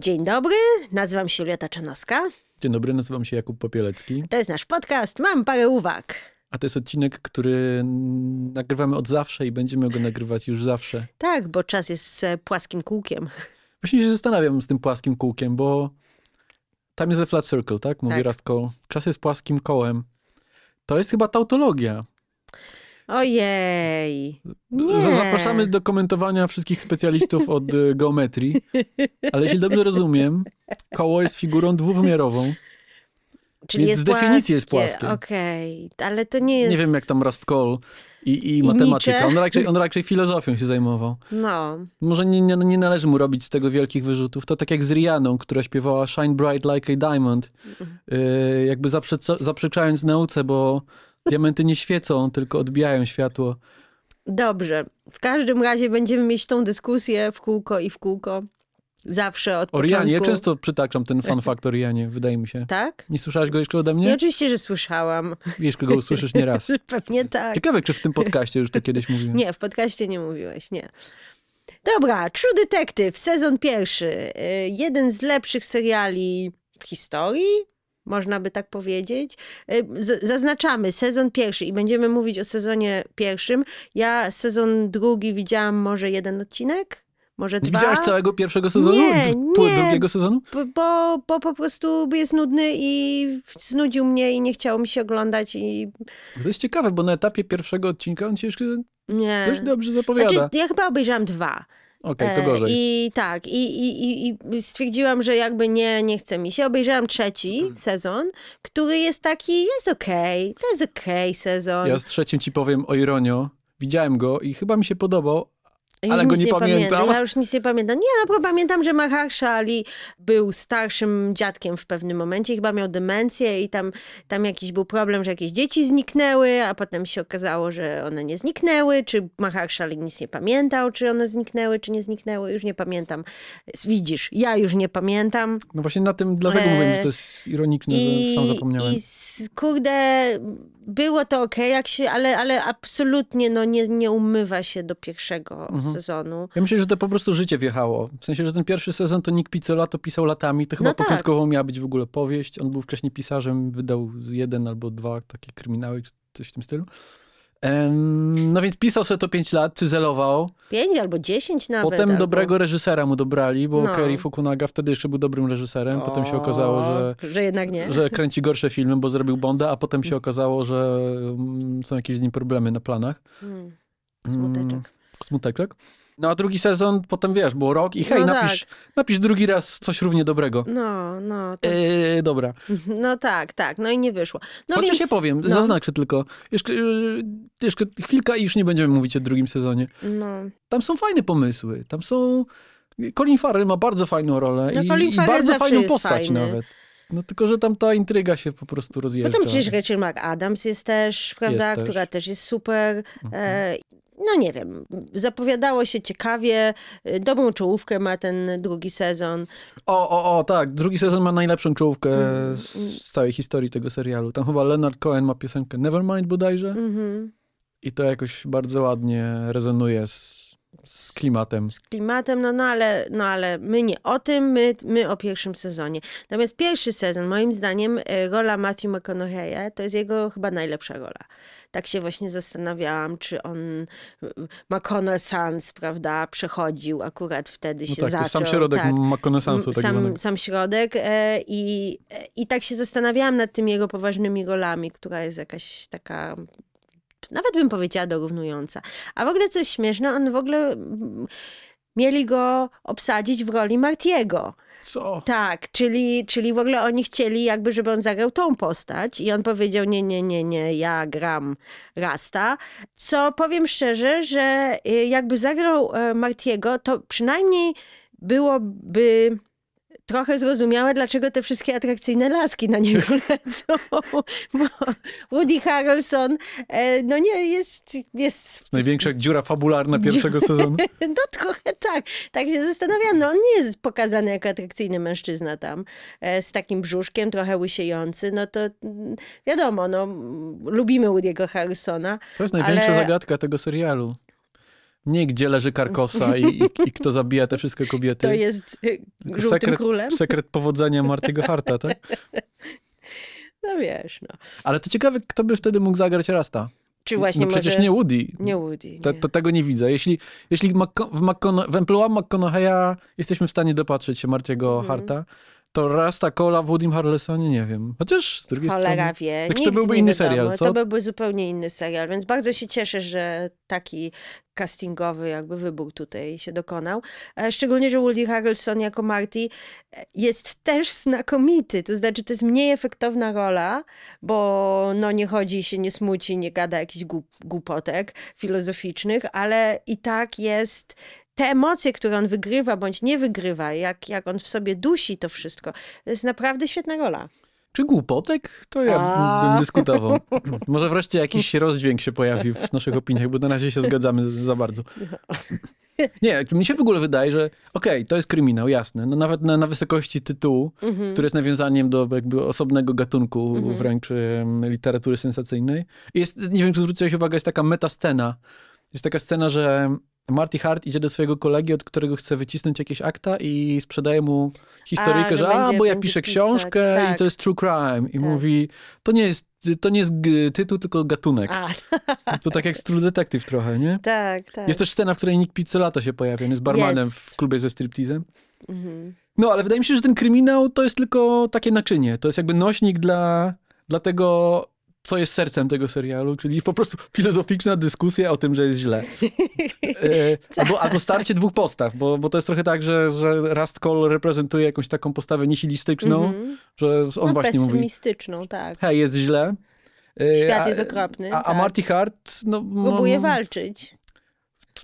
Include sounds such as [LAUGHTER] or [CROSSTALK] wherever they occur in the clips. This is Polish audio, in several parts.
Dzień dobry, nazywam się Julia Czanowska. Dzień dobry, nazywam się Jakub Popielecki. To jest nasz podcast, mam parę uwag. A to jest odcinek, który nagrywamy od zawsze i będziemy go nagrywać już zawsze. Tak, bo czas jest e, płaskim kółkiem. Właśnie się zastanawiam z tym płaskim kółkiem, bo tam jest a flat circle, tak? Mówi tak. Rastko. Czas jest płaskim kołem. To jest chyba tautologia. Ojej. Nie. Zapraszamy do komentowania wszystkich specjalistów od y, geometrii. Ale jeśli dobrze rozumiem, koło jest figurą dwuwymiarową. Czyli więc z definicji jest płaskie. Okej, okay. ale to nie jest... Nie wiem jak tam Rust Cole i, i, matematyka. On raczej, on raczej filozofią się zajmował. No. Może nie, nie, nie, należy mu robić z tego wielkich wyrzutów. To tak jak z Rianą, która śpiewała Shine Bright Like a Diamond, mm. y, jakby zaprze, zaprzeczając nauce, bo Diamenty nie świecą, tylko odbijają światło. Dobrze. W każdym razie będziemy mieć tą dyskusję w kółko i w kółko. Zawsze od Orianie, początku. ja często przytaczam ten fun fact o Rianie, wydaje mi się. Tak? Nie słyszałaś go jeszcze ode mnie? Nie, oczywiście, że słyszałam. Wiesz, go usłyszysz nieraz. [LAUGHS] Pewnie tak. Ciekawe, czy w tym podcaście już to kiedyś mówiłem. Nie, w podcaście nie mówiłeś, nie. Dobra, True Detective, sezon pierwszy. Y, jeden z lepszych seriali w historii, można by tak powiedzieć. Y, zaznaczamy sezon pierwszy i będziemy mówić o sezonie pierwszym. Ja sezon drugi widziałam może jeden odcinek. Może dwa? Widziałaś całego pierwszego sezonu? Nie, nie. Drugiego sezonu? Bo, bo po prostu jest nudny i znudził mnie i nie chciało mi się oglądać. I... To jest ciekawe, bo na etapie pierwszego odcinka on się już nie. dość dobrze zapowiada. Znaczy, ja chyba obejrzałam dwa. Okej, okay, to e, gorzej. I tak, i, i, i stwierdziłam, że jakby nie, nie chce mi się. Obejrzałam trzeci mhm. sezon, który jest taki, jest okej, okay, to jest okej okay sezon. Ja z trzecim ci powiem o ironio. Widziałem go i chyba mi się podobał, ja ale go nie, nie pamiętam. pamiętam. Ja już nic nie pamiętam. Nie, no bo pamiętam, że Maharszali był starszym dziadkiem w pewnym momencie, chyba miał demencję i tam, tam jakiś był problem, że jakieś dzieci zniknęły, a potem się okazało, że one nie zniknęły, czy Maharszali nic nie pamiętał, czy one zniknęły, czy nie zniknęły, już nie pamiętam. Widzisz, ja już nie pamiętam. No właśnie na tym, dlatego e... mówię, że to jest ironiczne, eee, I, że sam zapomniałem. I kurde, było to ok, jak się, ale, ale absolutnie no, nie, nie umywa się do pierwszego mhm mhm. sezonu. Ja myślę, że to po prostu życie wjechało. W sensie, że ten pierwszy sezon to Nick Pizzola to pisał latami. To no chyba no tak. początkowo miała być w ogóle powieść. On był wcześniej pisarzem, wydał jeden albo dwa takie kryminały, coś w tym stylu. No więc pisał sobie to 5 lat, cyzelował. 5 albo 10 nawet. Potem albo... dobrego reżysera mu dobrali, bo no. Kerry Fukunaga wtedy jeszcze był dobrym reżyserem. potem się okazało, że... Że jednak nie. Że kręci gorsze filmy, bo zrobił Bonda, a potem się [LAUGHS] okazało, że mm, są jakieś z nim problemy na planach. Hmm. Mm. Smuteczek tak. No a drugi sezon, potem wiesz, było rok i hej, no napisz, tak. napisz drugi raz coś równie dobrego. No, no. To... Eee, dobra. [LAUGHS] No tak, tak, no i nie wyszło. No Chociaż więc... się powiem, no. zaznaczę tylko, jeszcze, e, jeszcze chwilka i już nie będziemy mówić o drugim sezonie. No. Tam są fajne pomysły, tam są... Colin Farrell ma bardzo fajną rolę no, i, i, bardzo fajną postać fajny. nawet. No tylko, że tam ta intryga się po prostu rozjeżdża. Potem przecież Rachel McAdams jest też, prawda, jest która też. też jest super. Mhm. E, no nie wiem, zapowiadało się ciekawie. Y, dobrą czołówkę ma ten drugi sezon. O, o, o, tak. Drugi sezon ma najlepszą czołówkę mm, mm. z całej historii tego serialu. Tam chyba Leonard Cohen ma piosenkę Nevermind bodajże. Mm -hmm. I to jakoś bardzo ładnie rezonuje z z klimatem. Z klimatem, no, no, ale, no ale my nie o tym, my, my o pierwszym sezonie. Natomiast pierwszy sezon, moim zdaniem, rola e, Matthew McConaughey'a to jest jego chyba najlepsza rola. Tak się właśnie zastanawiałam, czy on e, McConaissance, prawda, przechodził akurat wtedy no się no tak, zaczął. To sam środek tak, McConaissance'u. Tak sam, sam środek e, i, e, i tak się zastanawiałam nad tymi jego poważnymi rolami, która jest jakaś taka nawet bym powiedziała dorównująca. A w ogóle, coś śmiesznego, śmieszne, on w ogóle mieli go obsadzić w roli Martiego. Co? Tak, czyli, czyli w ogóle oni chcieli jakby, żeby on zagrał tą postać i on powiedział nie, nie, nie, nie, ja gram Rasta, co powiem szczerze, że y, jakby zagrał e, Martiego, to przynajmniej byłoby trochę zrozumiałe, dlaczego te wszystkie atrakcyjne laski na niego [LAUGHS] lecą. Bo Woody Harrelson, e, no nie, jest... jest... Największa dziura fabularna [LAUGHS] pierwszego sezonu. No trochę tak. Tak się zastanawiam. No on nie jest pokazany jako atrakcyjny mężczyzna tam, e, z takim brzuszkiem, trochę łysiejący. No to mm, wiadomo, no mm, lubimy Woody'ego Harrelsona. To jest największa ale... zagadka tego serialu nie gdzie leży Karkosa i, i, i kto zabija te wszystkie kobiety. To jest y, żółtym sekret, królem. Sekret powodzenia Martiego Harta, tak? [LAUGHS] No wiesz, no. Ale to ciekawe, kto by wtedy mógł zagrać Rasta. Czy właśnie no przecież może... nie Woody. Nie Woody. Nie. Te, to tego nie widzę. Jeśli, jeśli w, McCona- w, McCona- w McConaughey'a jesteśmy w stanie dopatrzyć się Martiego mm. Harta, to Rasta Cola w Woodim Harlesonie nie wiem. Chociaż z drugiej Cholera strony... wie. Tak, to byłby inny serial, co? To byłby zupełnie inny serial, więc bardzo się cieszę, że taki castingowy jakby wybór tutaj się dokonał. E, szczególnie, że Woody Harrelson jako Marty e, jest też znakomity, to znaczy to jest mniej efektowna rola, bo no nie chodzi się, nie smuci, nie gada jakichś głupotek filozoficznych, ale i tak jest te emocje, które on wygrywa bądź nie wygrywa, jak, jak on w sobie dusi to wszystko, to jest naprawdę świetna rola. Czy głupotek? To ja bym dyskutował. [CLEARS THROAT] Może wreszcie jakiś rozdźwięk się pojawi w naszych opiniach, bo na razie się zgadzamy za bardzo. [LAUGHS] Nie, mi się w ogóle wydaje, że okej, okay, to jest kryminał, jasne. No nawet na, na wysokości tytułu, mm-hmm. który jest nawiązaniem do jakby osobnego gatunku mm-hmm. wręcz literatury sensacyjnej. Jest, nie wiem, czy zwróciłeś uwagę, jest taka metascena. Jest taka scena, że Marty Hart idzie do swojego kolegi, od którego chce wycisnąć jakieś akta i sprzedaje mu historyjkę, a, że, że no będzie, a, bo ja piszę pisać, książkę tak. i to jest true crime. I tak. mówi, to nie jest to nie jest tytuł, tylko gatunek. A, tak. [LAUGHS] To tak jak True Detective trochę, nie? Tak, tak. Jest też scena, w której Nick Pizzolato się pojawia, on jest barmanem jest. w klubie ze striptizem. Mhm. No, ale wydaje mi się, że ten kryminał to jest tylko takie naczynie. To jest jakby nośnik dla, dla tego co jest sercem tego serialu, czyli po prostu filozoficzna dyskusja o tym, że jest źle. E, [LAUGHS] tak. albo, albo starcie dwóch postaw, bo, bo to jest trochę tak, że, że Rust Call reprezentuje jakąś taką postawę nihilistyczną, mm -hmm. że on no, właśnie mówi... pesymistyczną, tak. Hej, jest źle. E, Świat jest okropny. A, a, tak. a Marty Hart... No, no, Próbuje no, walczyć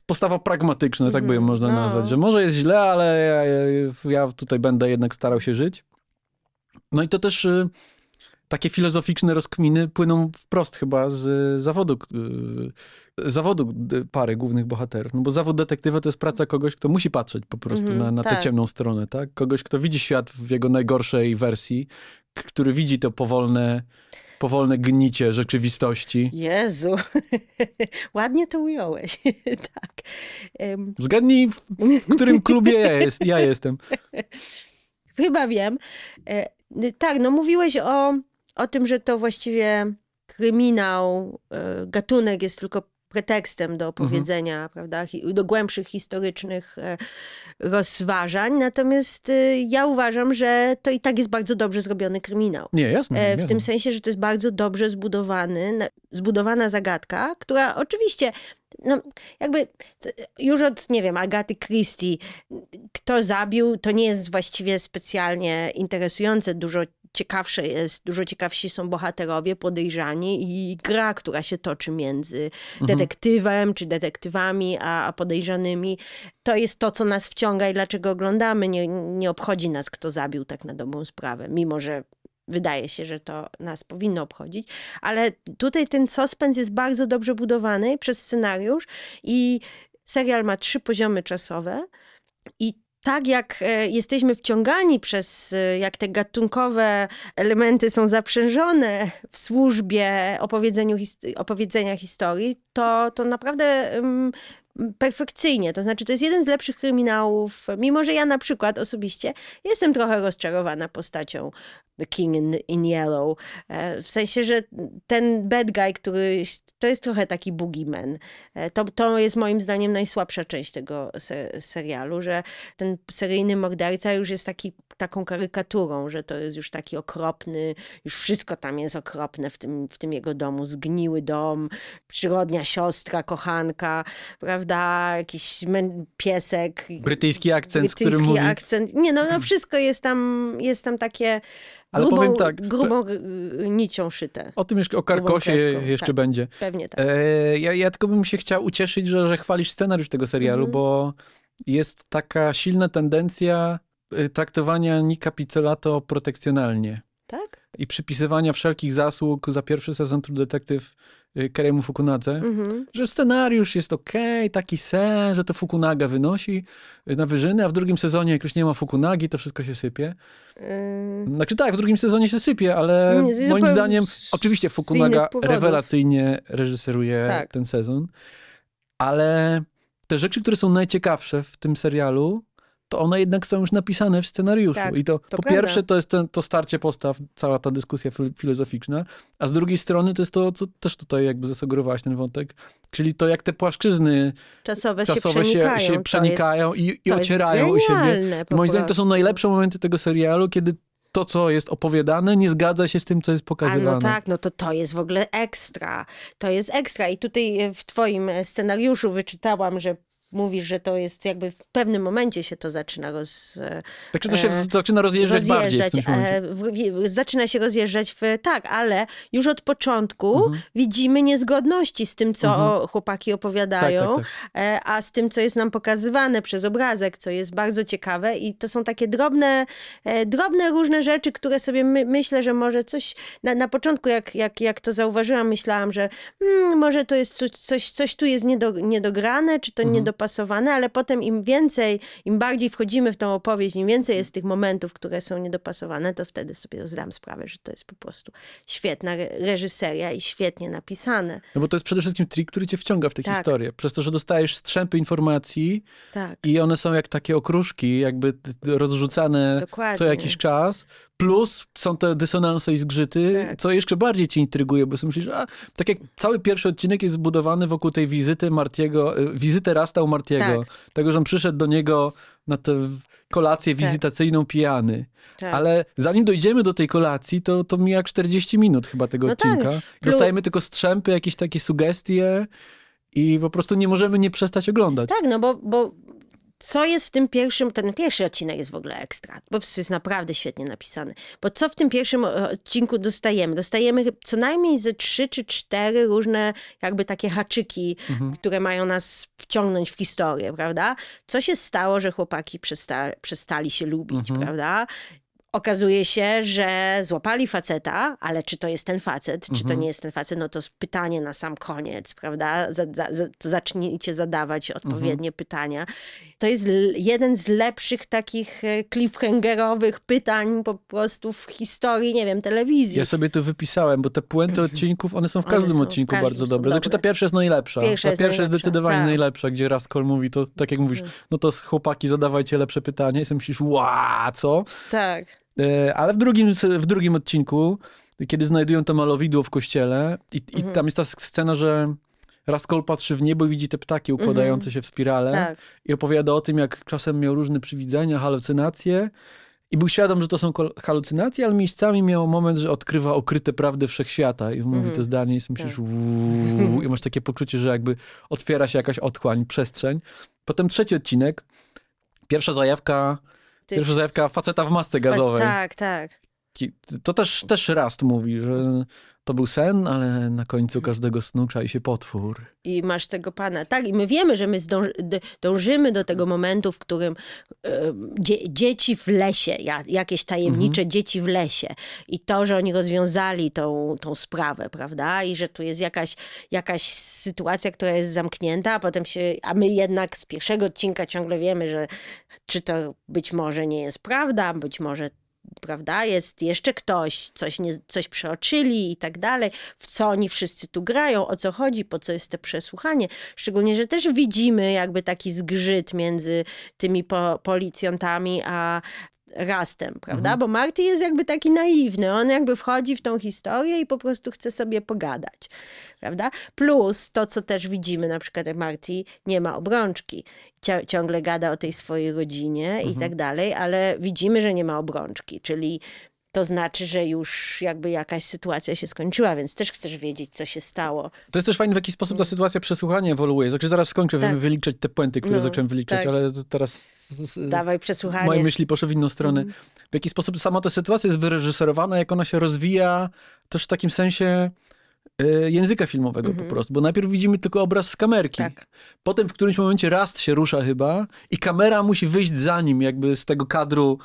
postawa pragmatyczna, tak by ją mhm. można no. nazwać, że może jest źle, ale ja, ja, ja, tutaj będę jednak starał się żyć. No i to też y, takie filozoficzne rozkminy płyną wprost chyba z zawodu, y, zawodu y, pary głównych bohaterów. No bo zawód detektywa to jest praca kogoś, kto musi patrzeć po prostu mm -hmm, na, na tak. tę ciemną stronę, tak? Kogoś, kto widzi świat w jego najgorszej wersji, który widzi to powolne, powolne gnicie rzeczywistości. Jezu, [LAUGHS] ładnie to ująłeś, [LAUGHS] tak. Um. Zgadnij, w, w którym klubie ja, jest, ja jestem. [LAUGHS] Chyba wiem. E, tak, no mówiłeś o o tym, że to właściwie kryminał, e, gatunek jest tylko pretekstem do mhm. opowiedzenia, mhm. prawda, do głębszych historycznych e, rozważań. Natomiast e, ja uważam, że to i tak jest bardzo dobrze zrobiony kryminał. Nie, jasne. W jasne. tym sensie, że to jest bardzo dobrze zbudowany, zbudowana zagadka, która oczywiście no, jakby już od, nie wiem, Agaty Christie, kto zabił, to nie jest właściwie specjalnie interesujące. Dużo ciekawsze jest, dużo ciekawsi są bohaterowie, podejrzani i gra, która się toczy między mhm. detektywem czy detektywami, a, a podejrzanymi. To jest to, co nas wciąga i dlaczego oglądamy. Nie, nie obchodzi nas, kto zabił tak na dobrą sprawę, mimo że wydaje się, że to nas powinno obchodzić, ale tutaj ten suspens jest bardzo dobrze budowany przez scenariusz i serial ma trzy poziomy czasowe i tak jak e, jesteśmy wciągani przez, e, jak te gatunkowe elementy są zaprzężone w służbie opowiedzeniu, opowiedzenia historii, to, to naprawdę perfekcyjnie. To znaczy, to jest jeden z lepszych kryminałów, mimo że ja na przykład osobiście jestem trochę rozczarowana postacią The King in, in Yellow. E, w sensie, że ten bad guy, który to jest trochę taki boogeyman. E, to, to jest moim zdaniem najsłabsza część tego serialu, że ten seryjny morderca już jest taki, taką karykaturą, że to jest już taki okropny, już wszystko tam jest okropne w tym, w tym jego domu. Zgniły dom, przyrodnia siostra, kochanka, prawda? prawda, jakiś piesek. Brytyjski akcent, brytyjski z którym mówi. akcent. Nie, no, no wszystko jest tam, jest tam takie ale grubą, tak, grubą e, nicią szyte. O tym jeszcze, o Karkosie jeszcze tak, będzie. Pewnie tak. E, ja, ja tylko bym się chciał ucieszyć, że, że chwalisz scenariusz tego serialu, mhm. bo jest taka silna tendencja e, traktowania Nika Pizzolato protekcjonalnie. Tak? I przypisywania wszelkich zasług za pierwszy sezon True Detective Y, Keremu Fukunadze, mhm. że scenariusz jest okej, okay, taki sen, że to Fukunaga wynosi y, na wyżyny, a w drugim sezonie, jak już nie ma Fukunagi, to wszystko się sypie. Yy... Znaczy tak, w drugim sezonie się sypie, ale nie, moim zdaniem, z... oczywiście Fukunaga rewelacyjnie reżyseruje tak. ten sezon, ale te rzeczy, które są najciekawsze w tym serialu, to one jednak są już napisane w scenariuszu. Tak, I to, to po prawda. pierwsze to jest ten, to starcie postaw, cała ta dyskusja filozoficzna, a z drugiej strony to jest to, co też tutaj jakby zasugerowałaś ten wątek, czyli to jak te płaszczyzny czasowe, czasowe się przenikają, się, się przenikają jest, i, i ocierają o siebie. I moim zdaniem to są najlepsze momenty tego serialu, kiedy to, co jest opowiadane, nie zgadza się z tym, co jest pokazywane. A no tak, no to to jest w ogóle ekstra. To jest ekstra. I tutaj w twoim scenariuszu wyczytałam, że mówisz, że to jest jakby w pewnym momencie się to zaczyna roz... Tak czy to się e, zaczyna rozjeżdżać, rozjeżdżać bardziej e, w, w, Zaczyna się rozjeżdżać, w, tak, ale już od początku mhm. widzimy niezgodności z tym, co mhm. chłopaki opowiadają, tak, tak, tak. E, a z tym, co jest nam pokazywane przez obrazek, co jest bardzo ciekawe i to są takie drobne, e, drobne różne rzeczy, które sobie my, myślę, że może coś... Na, na początku, jak, jak, jak to zauważyłam, myślałam, że mm, może to jest coś, coś, coś tu jest niedo, niedograne, czy to mhm. niedopasowane, niedopasowane, ale potem im więcej, im bardziej wchodzimy w tą opowieść, im więcej jest tych momentów, które są niedopasowane, to wtedy sobie zdam sprawę, że to jest po prostu świetna reżyseria i świetnie napisane. No bo to jest przede wszystkim trik, który cię wciąga w tę tak. historię. Przez to, że dostajesz strzępy informacji tak. i one są jak takie okruszki, jakby rozrzucane Dokładnie. co jakiś czas, Plus są te dysonanse i zgrzyty, tak. co jeszcze bardziej ci intryguje, bo sobie myślisz, a tak jak cały pierwszy odcinek jest zbudowany wokół tej wizyty Martiego, y, wizyty Rasta u Martiego. Tak. Tego, że on przyszedł do niego na tę kolację tak. wizytacyjną tak. pijany. Tak. Ale zanim dojdziemy do tej kolacji, to, to mija 40 minut chyba tego no tak. odcinka. Tak. Dostajemy tylko strzępy, jakieś takie sugestie i po prostu nie możemy nie przestać oglądać. Tak, no bo, bo co jest w tym pierwszym, ten pierwszy odcinek jest w ogóle ekstra, prostu jest naprawdę świetnie napisany. Bo co w tym pierwszym e, odcinku dostajemy? Dostajemy co najmniej ze trzy czy cztery różne jakby takie haczyki, mhm. które mają nas wciągnąć w historię, prawda? Co się stało, że chłopaki przesta przestali się lubić, mhm. prawda? okazuje się, że złapali faceta, ale czy to jest ten facet, mhm. czy to mhm. nie jest ten facet, no to pytanie na sam koniec, prawda? to zacznijcie zadawać mhm. odpowiednie mhm. pytania. To jest jeden z lepszych takich e, cliffhangerowych pytań po prostu w historii, nie wiem, telewizji. Ja sobie to wypisałem, bo te puenty mhm. odcinków, one są w każdym są odcinku w każdym bardzo dobre. dobre. Znaczy ta pierwsza jest najlepsza. Pierwsza ta jest pierwsza najlepsza. jest zdecydowanie tak. najlepsza, gdzie Raskol mówi to, tak jak mówisz, no to chłopaki zadawajcie lepsze pytania i sobie myślisz, ła, co? Tak. E, ale w drugim, w drugim odcinku, kiedy znajdują to malowidło w kościele i, mhm. i tam jest ta scena, że Raskol patrzy w niebo i widzi te ptaki mhm. układające się w spirale tak. i opowiada o tym, jak czasem miał różne przywidzenia, halucynacje i był świadom, że to są halucynacje, ale miejscami miał moment, że odkrywa okryte prawdy wszechświata i mówi mhm. to zdanie i myślisz tak. i masz takie poczucie, że jakby otwiera się jakaś otchłań, przestrzeń. Potem trzeci odcinek, pierwsza zajawka ty, Już zjawka faceta w masce gazowej. Tak, tak. To też, też Rast mówi, że to był sen, ale na końcu mhm. każdego snu czai się potwór. I masz tego pana. Tak, i my wiemy, że my zdąży, dążymy do tego momentu, w którym y, dzie, dzieci w lesie, jakieś tajemnicze mhm. dzieci w lesie i to, że oni rozwiązali tą, tą sprawę, prawda? I że tu jest jakaś, jakaś sytuacja, która jest zamknięta, a potem się, a my jednak z pierwszego odcinka ciągle wiemy, że czy to być może nie jest prawda, być może prawda, jest jeszcze ktoś, coś, nie, coś przeoczyli i tak dalej, w co oni wszyscy tu grają, o co chodzi, po co jest to przesłuchanie. Szczególnie, że też widzimy jakby taki zgrzyt między tymi po, policjantami a Rastem, prawda? Mhm. Bo Marty jest jakby taki naiwny, on jakby wchodzi w tą historię i po prostu chce sobie pogadać, prawda? Plus to, co też widzimy, na przykład jak Marty nie ma obrączki, ciągle gada o tej swojej rodzinie mhm. i tak dalej, ale widzimy, że nie ma obrączki, czyli to znaczy, że już jakby jakaś sytuacja się skończyła, więc też chcesz wiedzieć, co się stało. To jest też fajne, w jaki sposób ta mm. sytuacja przesłuchania ewoluuje. Znaczy, zaraz skończę tak. wyliczać te puenty, które no, zacząłem wyliczać, tak. ale teraz Dawaj przesłuchanie. Moje myśli poszły w inną stronę. Mhm. W jaki sposób sama ta sytuacja jest wyreżyserowana, jak ona się rozwija, też w takim sensie E, języka filmowego mhm. po prostu, bo najpierw widzimy tylko obraz z kamerki. Tak. Potem w którymś momencie rast się rusza chyba i kamera musi wyjść za nim jakby z tego kadru,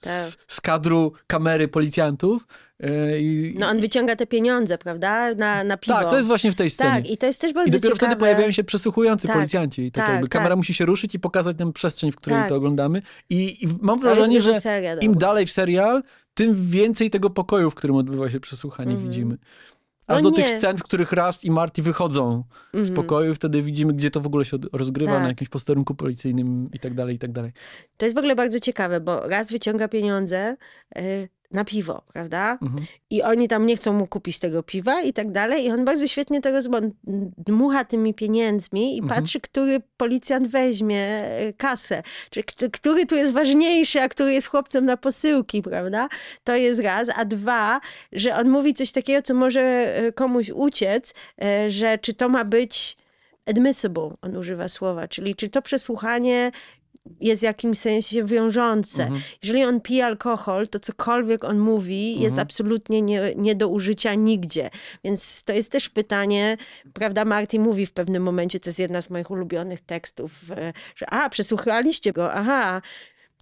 tak. z, z, kadru kamery policjantów. E, I, no on wyciąga te pieniądze, prawda, na, na piwo. Tak, to jest właśnie w tej scenie. Tak, i to jest też bardzo I dopiero ciekawe. wtedy pojawiają się przesłuchujący tak. policjanci. I tak, jakby tak. kamera musi się ruszyć i pokazać nam przestrzeń, w której tak. to oglądamy. I, i mam wrażenie, że im dalej w serial, tym więcej tego pokoju, w którym odbywa się przesłuchanie, mhm. widzimy. Aż o no do nie. tych scen, w których Raz i Marty wychodzą mm -hmm. z mhm. pokoju, wtedy widzimy, gdzie to w ogóle się rozgrywa, tak. na jakimś posterunku policyjnym i tak dalej, i tak dalej. To jest w ogóle bardzo ciekawe, bo Raz wyciąga pieniądze, y, na piwo, prawda? Mhm. I oni tam nie chcą mu kupić tego piwa i tak dalej. I on bardzo świetnie to rozbądź. Dmucha tymi pieniędzmi i mhm. patrzy, który policjant weźmie e, kasę. Czy który tu jest ważniejszy, a który jest chłopcem na posyłki, prawda? To jest raz. A dwa, że on mówi coś takiego, co może e, komuś uciec, e, że czy to ma być admissible, on używa słowa, czyli czy to przesłuchanie jest w jakimś sensie wiążące. Mhm. Jeżeli on pije alkohol, to cokolwiek on mówi mhm. jest absolutnie nie, nie do użycia nigdzie. Więc to jest też pytanie, prawda, Marty mówi w pewnym momencie, to jest jedna z moich ulubionych tekstów, e, że a, przesłuchaliście go, aha,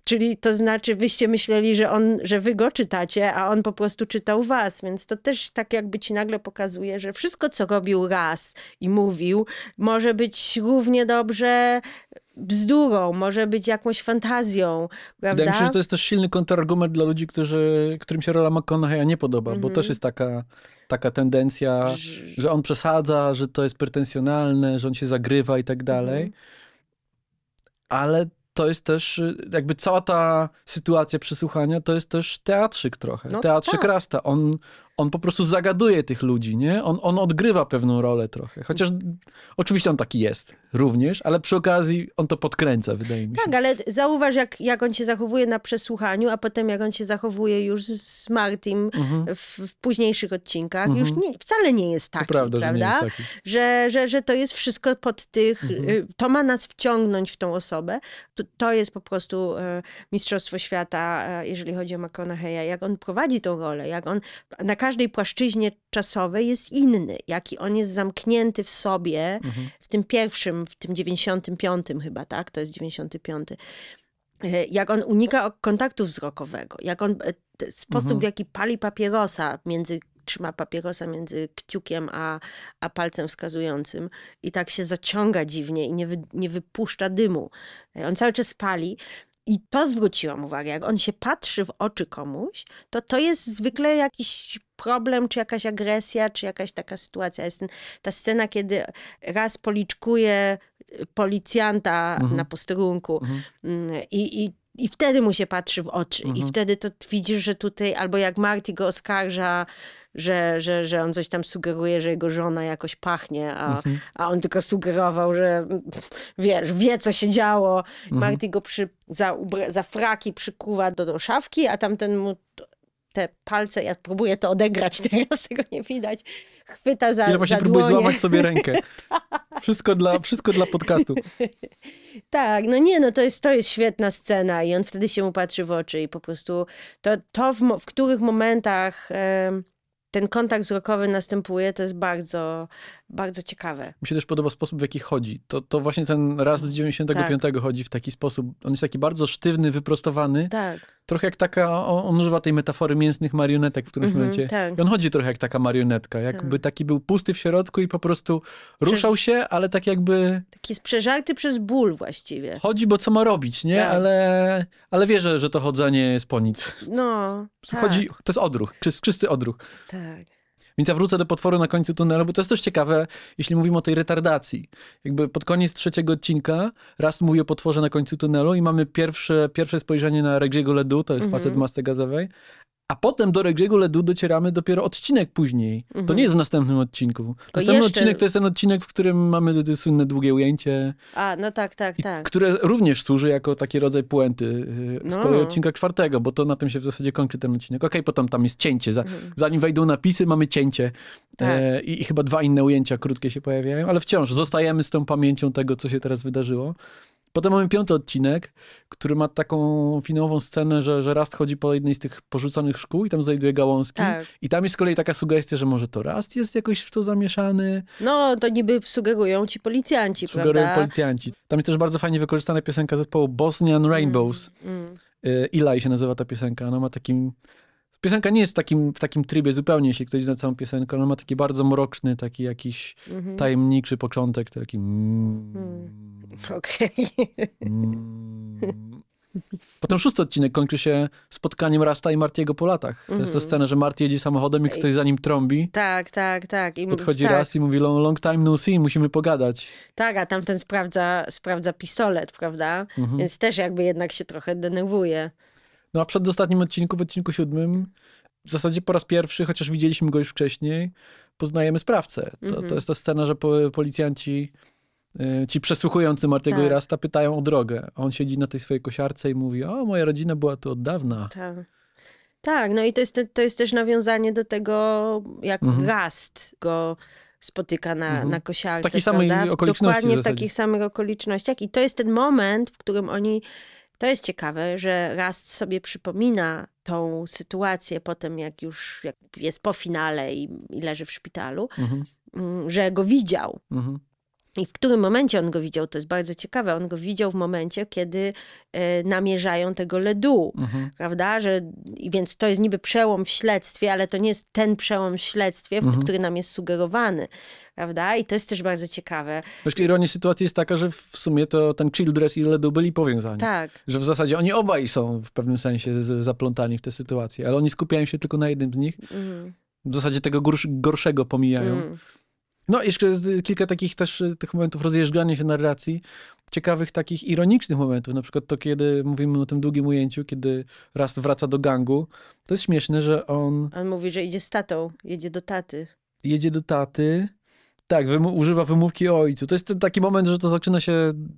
Czyli to znaczy, wyście myśleli, że, on, że wy go czytacie, a on po prostu czytał was. Więc to też tak jakby ci nagle pokazuje, że wszystko, co robił raz i mówił, może być równie dobrze bzdurą, może być jakąś fantazją, prawda? Wydaje mi się, że to jest też silny kontrargument dla ludzi, którzy, którym się rola McConaughey'a nie podoba, mm bo mhm. też jest taka, taka tendencja, że on przesadza, że to jest pretensjonalne, że on się zagrywa i tak mhm. dalej. Ale to jest też, jakby cała ta sytuacja przesłuchania, to jest też teatrzyk trochę. No, teatrzyk tak. Rasta. On, on po prostu zagaduje tych ludzi, nie? On, on odgrywa pewną rolę trochę. Chociaż oczywiście on taki jest również, ale przy okazji on to podkręca, wydaje mi się. Tak, ale zauważ, jak, jak on się zachowuje na przesłuchaniu, a potem jak on się zachowuje już z Martim mhm. w, w, późniejszych odcinkach, mhm. już nie, wcale nie jest taki, prawda? prawda? Że, taki. Że, że, że to jest wszystko pod tych... Mhm. Y, to ma nas wciągnąć w tą osobę. To, to jest po prostu e, mistrzostwo świata, e, jeżeli chodzi o McConaughey'a, jak on prowadzi tą rolę, jak on na każdym każdej płaszczyźnie czasowej jest inny, jaki on jest zamknięty w sobie, mhm. w tym pierwszym, w tym 95 chyba, tak? To jest 95 e, jak on unika kontaktu wzrokowego, jak on e, sposób, mhm. w jaki pali papierosa między trzyma papierosa między kciukiem a, a palcem wskazującym i tak się zaciąga dziwnie i nie, wy, nie wypuszcza dymu. E, on cały czas pali. I to zwróciłam uwagę, jak on się patrzy w oczy komuś, to to jest zwykle jakiś problem, czy jakaś agresja, czy jakaś taka sytuacja. Jest ta scena, kiedy raz policzkuje y, policjanta mhm. na posterunku mhm. Mm, i, i i wtedy mu się patrzy w oczy. Mhm. I wtedy to widzisz, że tutaj, albo jak Marty go oskarża, że, że, że on coś tam sugeruje, że jego żona jakoś pachnie, a, mhm. a on tylko sugerował, że mm, wiesz, wie co się działo. Mhm. Marty go przy, za, za fraki przykuwa do, do szafki, a tamten mu te palce, ja próbuję to odegrać [LAUGHS] teraz, tego nie widać, chwyta za Ja właśnie za próbuję dłonie. złamać sobie rękę. [LAUGHS] Wszystko dla, wszystko dla podcastu. tak, no nie, no to jest, to jest świetna scena i on wtedy się mu patrzy w oczy i po prostu to, to w, w których momentach... ten kontakt wzrokowy następuje, to jest bardzo, bardzo ciekawe. Mi się też podoba sposób, w jaki chodzi. To, to właśnie ten raz z 95 tak. chodzi w taki sposób. On jest taki bardzo sztywny, wyprostowany. Tak trochę jak taka, on używa tej metafory mięsnych marionetek w którymś mm -hmm, momencie. Tak. I on chodzi trochę jak taka marionetka, jakby tak. taki był pusty w środku i po prostu ruszał Prze się, ale tak jakby... Taki sprzeżarty przez ból właściwie. Chodzi, bo co ma robić, nie? Tak. Ale, ale wierzę, że to chodzenie jest po nic. No, Chodzi, tak. to jest odruch, czysty odruch. Tak. Więc ja wrócę do potworu na końcu tunelu, bo to jest coś ciekawe, jeśli mówimy o tej retardacji. Jakby pod koniec trzeciego odcinka raz mówię o potworze na końcu tunelu i mamy pierwsze, pierwsze spojrzenie na Regiego Ledu, to jest mm -hmm. facet w gazowej, a potem do Regiego Ledu docieramy dopiero odcinek później. To mhm. nie jest w następnym odcinku. To Następny jeszcze... odcinek to jest ten odcinek, w którym mamy to słynne długie ujęcie. A, no tak, tak, tak. Które również służy jako taki rodzaj puenty y, z no. kolei odcinka czwartego, bo to na tym się w zasadzie kończy ten odcinek. Okej, okay, potem tam jest cięcie. Za, mhm. Zanim wejdą napisy, mamy cięcie. E, tak. E, i, I chyba dwa inne ujęcia krótkie się pojawiają, ale wciąż zostajemy z tą pamięcią tego, co się teraz wydarzyło. Potem mamy piąty odcinek, który ma taką finałową scenę, że, że Rast chodzi po jednej z tych porzuconych szkół i tam znajduje gałązki. Tak. I tam jest z kolei taka sugestia, że może to Rast jest jakoś w to zamieszany. No, to niby sugerują ci policjanci, Sugerują prawda? policjanci. Tam jest też bardzo fajnie wykorzystana piosenka zespołu Bosnian Rainbows. Mm, mm. Y, Eli się nazywa ta piosenka. Ona ma takim... Piosenka nie jest w takim, w takim trybie zupełnie, jeśli ktoś zna całą piosenkę. Ona ma taki bardzo mroczny, taki jakiś mm -hmm. tajemniczy początek, taki... Mm. mm. Okay. Mm. Potem szósty odcinek kończy się spotkaniem Rasta i Martiego po latach. To mm. jest ta mhm. scena, że Marty jedzie samochodem i ktoś za nim trąbi. Tak, tak, tak. I Podchodzi tak. i mówi long, long time no see, musimy pogadać. Tak, a tamten sprawdza, sprawdza pistolet, prawda? Mhm. Więc też jakby jednak się trochę denerwuje. No a przed ostatnim odcinku, w odcinku siódmym, w zasadzie po raz pierwszy, chociaż widzieliśmy go już wcześniej, poznajemy sprawcę. To, to mhm. jest ta scena, że policjanci Y, ci przesłuchujący Martego tak. i Rasta pytają o drogę. A on siedzi na tej swojej kosiarce i mówi, o moja rodzina była tu od dawna. Tak. Tak, no i to jest, to jest też nawiązanie do tego, jak mhm. Rast go spotyka na, mhm. na kosiarce. W takiej samej okoliczności. Dokładnie w, w takich samych okolicznościach. I to jest ten moment, w którym oni. To jest ciekawe, że Rast sobie przypomina tą sytuację potem, jak już jak jest po finale i, i leży w szpitalu, mhm. Mm, że go widział. Mhm i w którym momencie on go widział, to jest bardzo ciekawe. On go widział w momencie, kiedy y, namierzają tego ledu, mhm. prawda? Że, więc to jest niby przełom w śledztwie, ale to nie jest ten przełom w śledztwie, mhm. który nam jest sugerowany, prawda? I to jest też bardzo ciekawe. Właśnie ironia sytuacji jest taka, że w sumie to ten Childress i ledu byli powiązani. Tak. Że w zasadzie oni obaj są w pewnym sensie zaplątani w tę sytuację, ale oni skupiają się tylko na jednym z nich. Mhm. W zasadzie tego gorszego pomijają. Mm. No, jeszcze jest kilka takich też e, tych momentów rozjeżdżania się narracji, ciekawych takich ironicznych momentów, na przykład to, kiedy mówimy o tym długim ujęciu, kiedy raz wraca do gangu, to jest śmieszne, że on... On mówi, że idzie z tatą, jedzie do taty. Jedzie do taty, tak, używa wymówki o ojcu. To jest ten taki moment, że to zaczyna się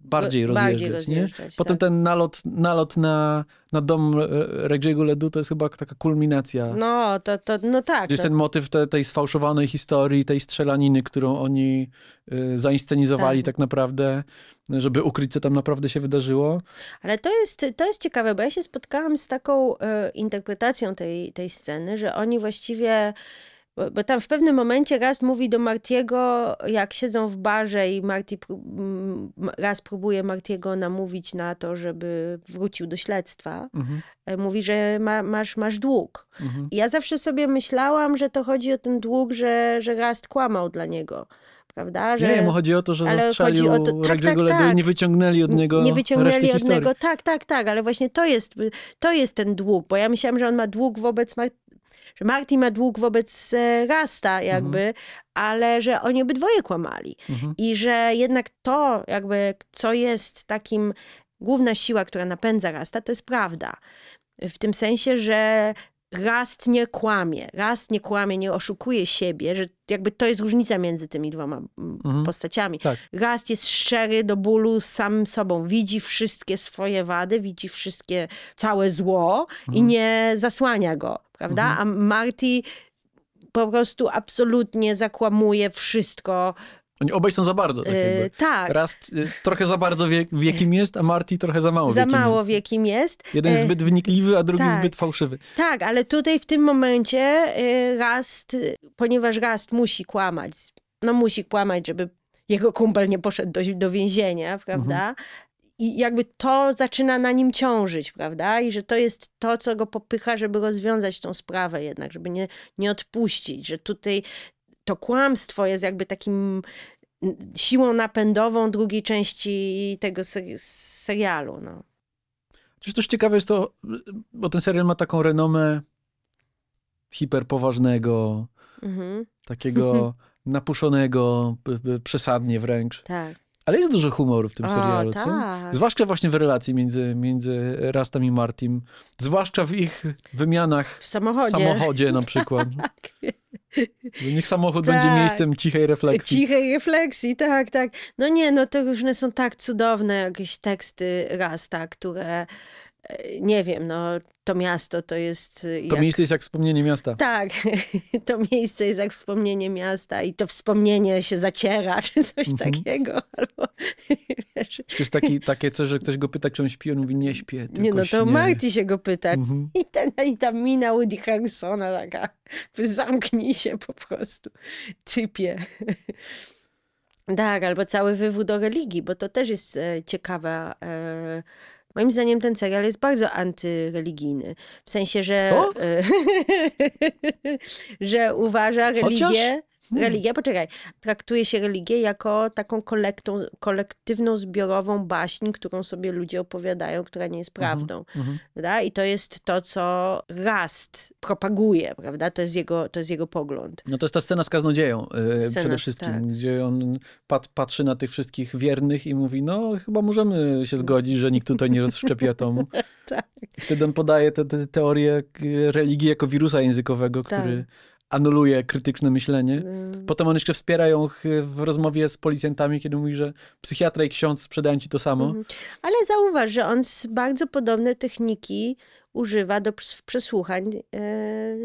bardziej rozjeżdżać. Bardziej rozjeżdżać nie? Tak. Potem tak. ten nalot, nalot na, na dom e, Reggie'ego Ledu to jest chyba taka kulminacja. No, to, to no tak. Jest to... ten motyw te, tej sfałszowanej historii, tej strzelaniny, którą oni y, zainscenizowali tak. tak naprawdę, żeby ukryć, co tam naprawdę się wydarzyło. Ale to jest, to jest ciekawe, bo ja się spotkałam z taką y, interpretacją tej, tej sceny, że oni właściwie bo, bo, tam w pewnym momencie raz mówi do Martiego, jak siedzą w barze i Marty raz próbuje Martiego namówić na to, żeby wrócił do śledztwa. Mhm. E, mówi, że ma, masz, masz dług. Mhm. ja zawsze sobie myślałam, że to chodzi o ten dług, że, że Rast kłamał dla niego prawda? Że, nie, mu chodzi o to, że zastrzelił to, tak, tak, tak. nie wyciągnęli od niego Nie wyciągnęli od niego, tak, tak, tak, ale właśnie to jest, to jest ten dług, bo ja myślałam, że on ma dług wobec że Marty ma dług wobec e, Rasta jakby, ale że oni obydwoje kłamali. Mhm. I że jednak to jakby, co jest takim, główna siła, która napędza Rasta, to jest prawda. W tym sensie, że Rast nie kłamie, Rast nie kłamie, nie oszukuje siebie, że jakby to jest różnica między tymi dwoma mm, mhm. postaciami. Tak. Rast jest szczery do bólu z samym sobą, widzi wszystkie swoje wady, widzi wszystkie, całe zło mhm. i nie zasłania go, prawda? Mhm. A Marty po prostu absolutnie zakłamuje wszystko, oni obaj są za bardzo. Tak. E, jakby. tak. Rast e, trochę za bardzo wie, wie jest, a Marty trochę za mało za mało w jakim jest. Jeden e, jest zbyt wnikliwy, a drugi tak. zbyt fałszywy. Tak, ale tutaj w tym momencie Rast, ponieważ Rast musi kłamać, no musi kłamać, żeby jego kumpel nie poszedł do, do więzienia, prawda? Mhm. I jakby to zaczyna na nim ciążyć, prawda? I że to jest to, co go popycha, żeby rozwiązać tą sprawę jednak, żeby nie, nie odpuścić, że tutaj to kłamstwo jest jakby takim siłą napędową drugiej części tego serialu. No. Przecież też ciekawe jest to, bo ten serial ma taką renomę hiperpoważnego, mhm. takiego [LAUGHS] napuszonego, przesadnie wręcz. Tak. Ale jest dużo humoru w tym o, serialu, tak. Zwłaszcza właśnie w relacji między, między Rastem i Martim. Zwłaszcza w ich wymianach w samochodzie, samochodzie na przykład. bo [LAUGHS] tak. Niech samochód tak. będzie miejscem cichej refleksji. Cichej refleksji, tak, tak. No nie, no te różne są tak cudowne jakieś teksty Rasta, które nie wiem, no to miasto to jest. Y, to miejsce jest jak wspomnienie miasta. Tak, [LAUGHS] to miejsce jest jak wspomnienie miasta i to wspomnienie się zaciera, [LAUGHS] czy coś mm -hmm. takiego. [LAUGHS] Albo, wiesz... jest taki, takie coś, że ktoś go pyta, czy on śpi, on mówi, nie śpię. nie, no to śnię. Marty się go pyta. Mm -hmm. I, ten, I ta mina Woody Harrelsona taka, zamknij się po prostu, typie. Tak, albo cały wywód do religii, bo to też jest e, ciekawa. E Moim zdaniem ten serial jest bardzo antyreligijny. W sensie, że. E, [LAUGHS] że uważa religię. Chociaż... Hmm. religia, poczekaj, traktuje się religię jako taką kolektą, kolektywną, zbiorową baśń, którą sobie ludzie opowiadają, która nie jest mhm, prawdą. Mhm, prawda? I to jest to, co Rast propaguje, prawda? To jest jego, to jest jego pogląd. No to jest ta scena z kaznodzieją yy, scena, przede wszystkim, tak. gdzie on pat, patrzy na tych wszystkich wiernych i mówi, no chyba możemy się zgodzić, że nikt tutaj nie rozszczepi atomu. [LAUGHS] tak. Wtedy on podaje tę te, te teorię religii jako wirusa językowego, tak. który anuluje krytyczne myślenie. Mm. Potem on jeszcze wspiera ją w rozmowie z policjantami, kiedy mówi, że psychiatra i ksiądz sprzedają ci to samo. Mm. Ale zauważ, że on bardzo podobne techniki używa do przesłuchań e,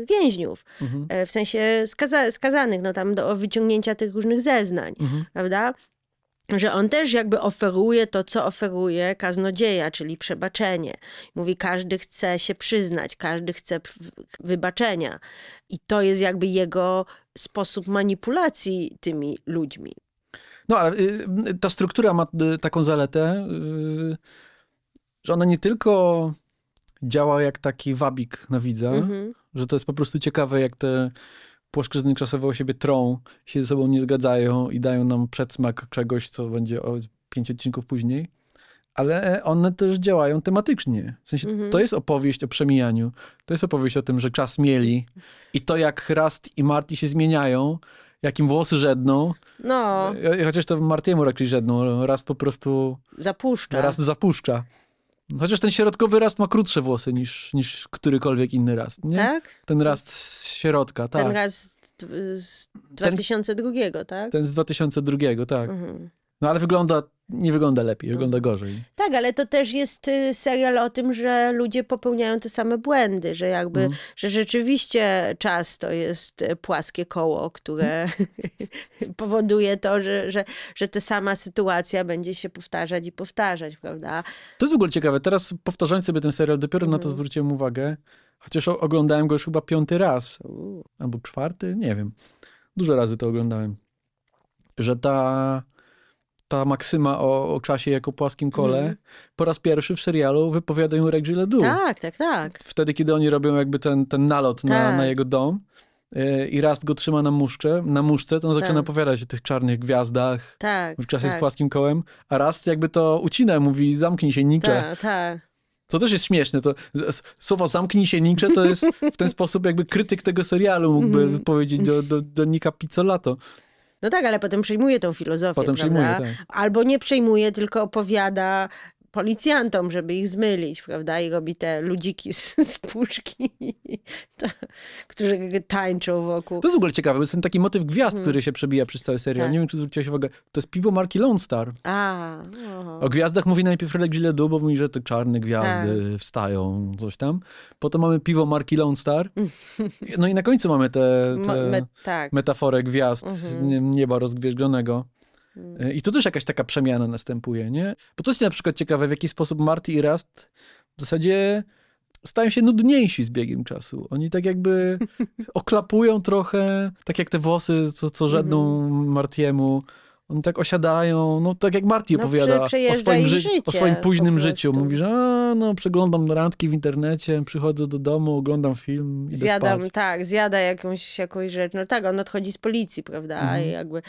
więźniów, mhm. e, w sensie skaza skazanych, no tam do wyciągnięcia tych różnych zeznań, mhm. prawda? że on też jakby oferuje to, co oferuje kaznodzieja, czyli przebaczenie. Mówi, każdy chce się przyznać, każdy chce wybaczenia. I to jest jakby jego sposób manipulacji tymi ludźmi. No ale y, ta struktura ma y, taką zaletę, y, że ona nie tylko działa jak taki wabik na widza, mhm. że to jest po prostu ciekawe, jak te płaszczyzny czasowe o siebie trą, się ze sobą nie zgadzają i dają nam przedsmak czegoś, co będzie o pięć odcinków później. Ale one też działają tematycznie. W sensie mm -hmm. to jest opowieść o przemijaniu, to jest opowieść o tym, że czas mieli i to, jak Rast i Marty się zmieniają, jakim włosy żedną. No. Chociaż to Martiemu raczej żedną. Raz po prostu. Zapuszcza. Raz zapuszcza. Chociaż ten środkowy rast ma krótsze włosy niż, niż którykolwiek inny rast, nie? Tak? Ten rast z środka, tak. Ten rast z 2002, ten, tak? Ten z 2002, tak. Mhm. No ale wygląda, nie wygląda lepiej, no. wygląda gorzej. Tak, ale to też jest y, serial o tym, że ludzie popełniają te same błędy, że jakby, mhm. że rzeczywiście czas to jest y, płaskie koło, które [LAUGHS] powoduje to, że, że, że ta sama sytuacja będzie się powtarzać i powtarzać, prawda? To jest w ogóle ciekawe. Teraz powtarzając sobie ten serial, dopiero na to mhm. zwróciłem uwagę, chociaż oglądałem go już chyba piąty raz, albo czwarty, nie wiem. Dużo razy to oglądałem. Że ta ta maksyma o, o czasie jako płaskim kole mm. po raz pierwszy w serialu wypowiadają ją Reggie Ledoux. Tak, tak, tak. Wtedy, kiedy oni robią jakby ten, ten nalot tak. na, na tak. jego dom e, i raz go trzyma na muszce, na muszce to on tak. zaczyna opowiadać o tych czarnych gwiazdach, tak, czasie tak. z płaskim kołem, a raz jakby to ucina, mówi zamknij się, nicze. Tak, tak. Co też jest śmieszne, to słowo zamknij się Nicze to jest w ten sposób jakby krytyk tego serialu mógłby mhm. powiedzieć do, do, do Nika Pizzolato. No tak, ale potem przejmuje tą filozofię, potem prawda? Przyjmuje, tak. Albo nie przejmuje, tylko opowiada policjantom, żeby ich zmylić, prawda? I robi te ludziki [LAUGHS] z, z puszki, to, którzy tańczą wokół. To jest w ogóle ciekawe, bo jest ten taki motyw gwiazd, hmm. który się przebija przez cały serial. Tak. Nie wiem, czy zwróciłaś uwagę, to jest piwo marki Lone Star. A, O no. gwiazdach mówi najpierw Relek Giledu, bo mówi, że te czarne gwiazdy A. Tak. wstają, coś tam. Potem mamy piwo marki Lone Star. No i na końcu mamy tę te, [LAUGHS] te Me, tak. metaforę gwiazd, mhm. nieba rozgwieżdżonego. E, I tu też jakaś taka przemiana następuje, nie? Bo to jest na przykład ciekawe, w jaki sposób Marty i Rast w zasadzie stają się nudniejsi z biegiem czasu. Oni tak jakby [LAUGHS] oklapują trochę, tak jak te włosy, co, co żadną mhm. Martiemu oni tak osiadają, no tak jak Marti no, opowiada o swoim, życiu, o swoim późnym życiu. Mówisz, a no przeglądam randki w internecie, przychodzę do domu, oglądam film i Zjadam, spać. tak, zjada jakąś, jakąś rzecz. No tak, on odchodzi z policji, prawda? Mhm. I jakby,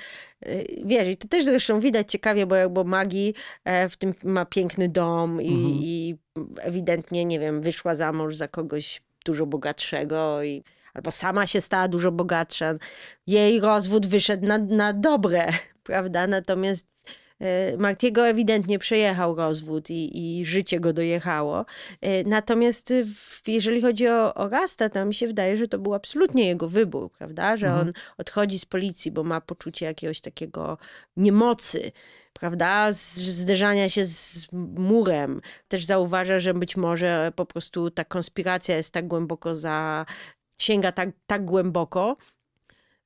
y, wiesz, i to też zresztą widać ciekawie, bo jakby Magi e, w tym ma piękny dom i, mhm. i ewidentnie, nie wiem, wyszła za mąż za kogoś dużo bogatszego i albo sama się stała dużo bogatsza. Jej rozwód wyszedł na, na dobre prawda? Natomiast e, Martiego ewidentnie przejechał rozwód i, i życie go dojechało. E, natomiast w, jeżeli chodzi o, o Rasta, to mi się wydaje, że to był absolutnie jego wybór, prawda? Że mhm. on odchodzi z policji, bo ma poczucie jakiegoś takiego niemocy prawda, zderzania się z murem. Też zauważa, że być może po prostu ta konspiracja jest tak głęboko za, sięga tak, tak głęboko,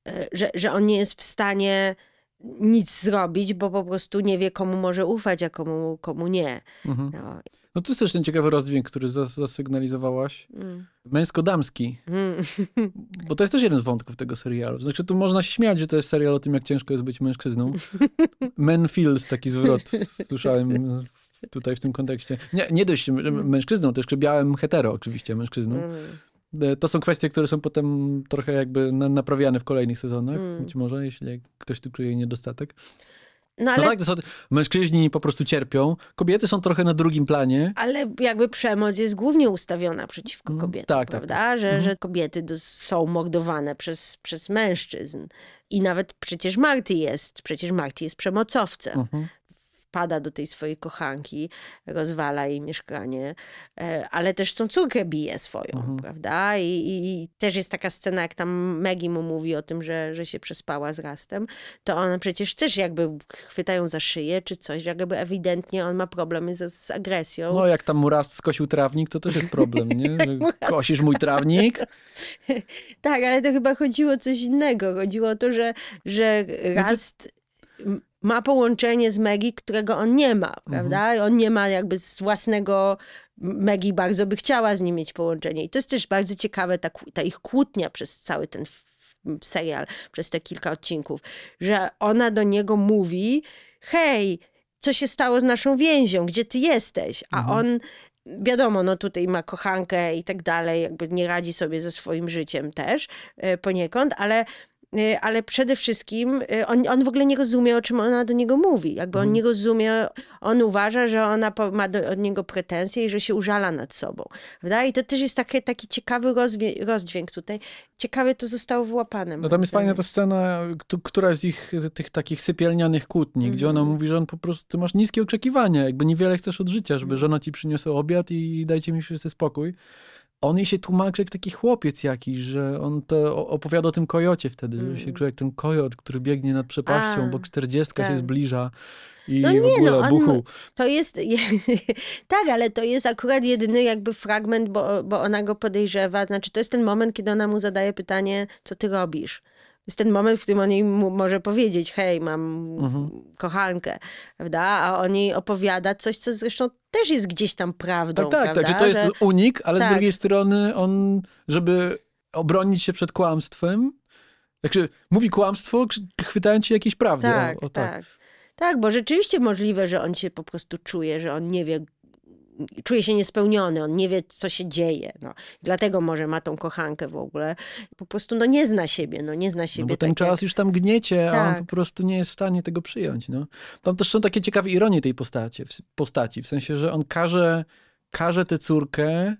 e, że, że on nie jest w stanie nic zrobić, bo po prostu nie wie, komu może ufać, a komu, komu nie. Mhm. No. no to jest też ten ciekawy rozdźwięk, który zasygnalizowałaś. Mm. Męsko-damski. Mm. Bo to jest też jeden z wątków tego serialu. Znaczy, tu można się śmiać, że to jest serial o tym, jak ciężko jest być mężczyzną. [LAUGHS] Men feels, taki zwrot słyszałem tutaj w tym kontekście. Nie, nie dość mężczyzną, też białym hetero oczywiście mężczyzną. Mm E, to są kwestie, które są potem trochę jakby naprawiane w kolejnych sezonach, mm. być może, jeśli ktoś tu czuje niedostatek. No, no ale... No tak, to są, mężczyźni po prostu cierpią, kobiety są trochę na drugim planie. Ale jakby przemoc jest głównie ustawiona przeciwko mhm. kobietom, mm, tak, prawda? Tak, że, mm. że kobiety do, są mordowane przez, przez mężczyzn. I nawet przecież Marty jest, przecież Marty jest przemocowcem. Mm -hmm pada do tej swojej kochanki, rozwala jej mieszkanie, e, ale też tą córkę bije swoją, mhm. prawda? I, i, I, też jest taka scena, jak tam Maggie mu mówi o tym, że, że się przespała z Rastem, to ona przecież też jakby chwytają za szyję czy coś, jakby ewidentnie on ma problemy z, z agresją. No jak tam mu Rast skosił trawnik, to też jest problem, nie? [LAUGHS] kosisz mój trawnik? [LAUGHS] tak, ale to chyba chodziło o coś innego. Chodziło o to, że, że Rast... No to ma połączenie z Megi, którego on nie ma, mhm. prawda? Mhm. On nie ma jakby z własnego. Megi bardzo by chciała z nim mieć połączenie. I to jest też bardzo ciekawe, ta, ta ich kłótnia przez cały ten serial, przez te kilka odcinków, że ona do niego mówi: Hej, co się stało z naszą więzią? Gdzie ty jesteś? A mhm. on wiadomo, no tutaj ma kochankę i tak dalej, jakby nie radzi sobie ze swoim życiem też e, poniekąd, ale Y, ale przede wszystkim y, on, on w ogóle nie rozumie, o czym ona do niego mówi. Jakby on mhm. nie rozumie, on uważa, że ona ma do, od niego pretensje i że się użala nad sobą. Prawda? I to też jest taki, taki ciekawy rozdźwięk, rozdźwięk tutaj. Ciekawie to zostało wyłapane. No tam jest fajna ta scena, która z ich tych takich sypialnianych kłótni, mm. gdzie ona mhm. mówi, że on po prostu, ty masz niskie oczekiwania, jakby niewiele chcesz od życia, żeby mhm. żona ci przyniosła obiad i dajcie mi wszyscy spokój on jej się tłumaczy jak taki chłopiec jakiś, że on to opowiada o tym kojocie wtedy, mm. że się mm. czuje jak ten kojot, który biegnie nad przepaścią, A, bo czterdziestka tak. się zbliża i no nie, w ogóle no, buchu. To jest, [LAUGHS] tak, ale to jest akurat jedyny jakby fragment, bo, bo ona go podejrzewa. Znaczy to jest ten moment, kiedy ona mu zadaje pytanie, co ty robisz? jest ten moment, w którym on jej może powiedzieć, hej, mam mhm. kochankę, prawda? A on jej opowiada coś, co zresztą też jest gdzieś tam prawdą, Tak, tak, prawda? tak. Znaczy że to jest że... unik, ale tak. z drugiej strony on, żeby obronić się przed kłamstwem, także mówi kłamstwo, chwytając się jakiejś prawdy. Tak, o, o, tak. tak. Tak, bo rzeczywiście możliwe, że on się po prostu czuje, że on nie wie, czuje się niespełniony, on nie wie, co się dzieje. No. Dlatego może ma tą kochankę w ogóle. Po prostu no, nie zna siebie, no, nie zna no, siebie. No bo ten tak czas jak... już tam gniecie, tak. a on tak. po prostu nie jest w stanie tego przyjąć. No. Tam też są takie ciekawe ironie tej postaci, postaci w sensie, że on każe, każe tę córkę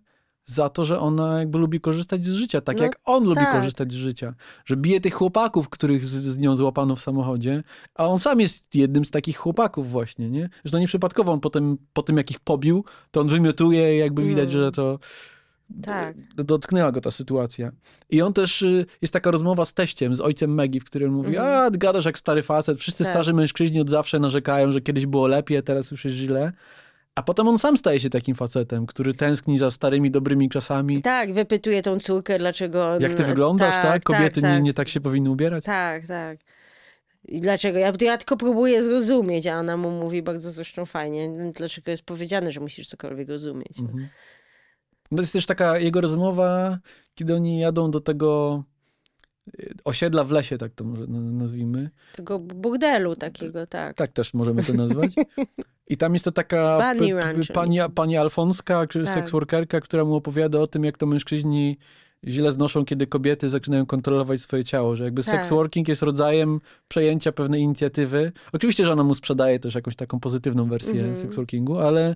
za to, że ona jakby lubi korzystać z życia, tak no, jak on tak. lubi korzystać z życia. Że bije tych chłopaków, których z, z, nią złapano w samochodzie, a on sam jest jednym z takich chłopaków właśnie, nie? Że to nieprzypadkowo on potem, po tym jak ich pobił, to on wymiotuje jakby widać, mm. że to... Tak. Dotknęła go ta sytuacja. I on też, y, jest taka rozmowa z teściem, z ojcem Megi, w którym mówi, mm. a gadasz jak stary facet, wszyscy tak. starzy mężczyźni od zawsze narzekają, że kiedyś było lepiej, teraz już jest źle. A potem on sam staje się takim facetem, który tęskni za starymi, dobrymi czasami. Tak, wypytuje tą córkę, dlaczego... Jak ty wyglądasz, tak? tak? tak Kobiety tak, nie, nie tak się powinny ubierać? Tak, tak. I dlaczego? Ja, ja, tylko próbuję zrozumieć, a ona mu mówi bardzo zresztą fajnie, dlaczego jest powiedziane, że musisz cokolwiek rozumieć. Mhm. No jest też taka jego rozmowa, kiedy oni jadą do tego osiedla w lesie, tak to może nazwijmy. Tego burdelu takiego, tak. Tak też możemy to nazwać. [LAUGHS] I tam jest to taka pani, pani, pani alfonska, tak. seksworkerka, która mu opowiada o tym, jak to mężczyźni źle znoszą, kiedy kobiety zaczynają kontrolować swoje ciało, że jakby tak. jest rodzajem przejęcia pewnej inicjatywy. Oczywiście, że ona mu sprzedaje też jakąś taką pozytywną wersję mm. ale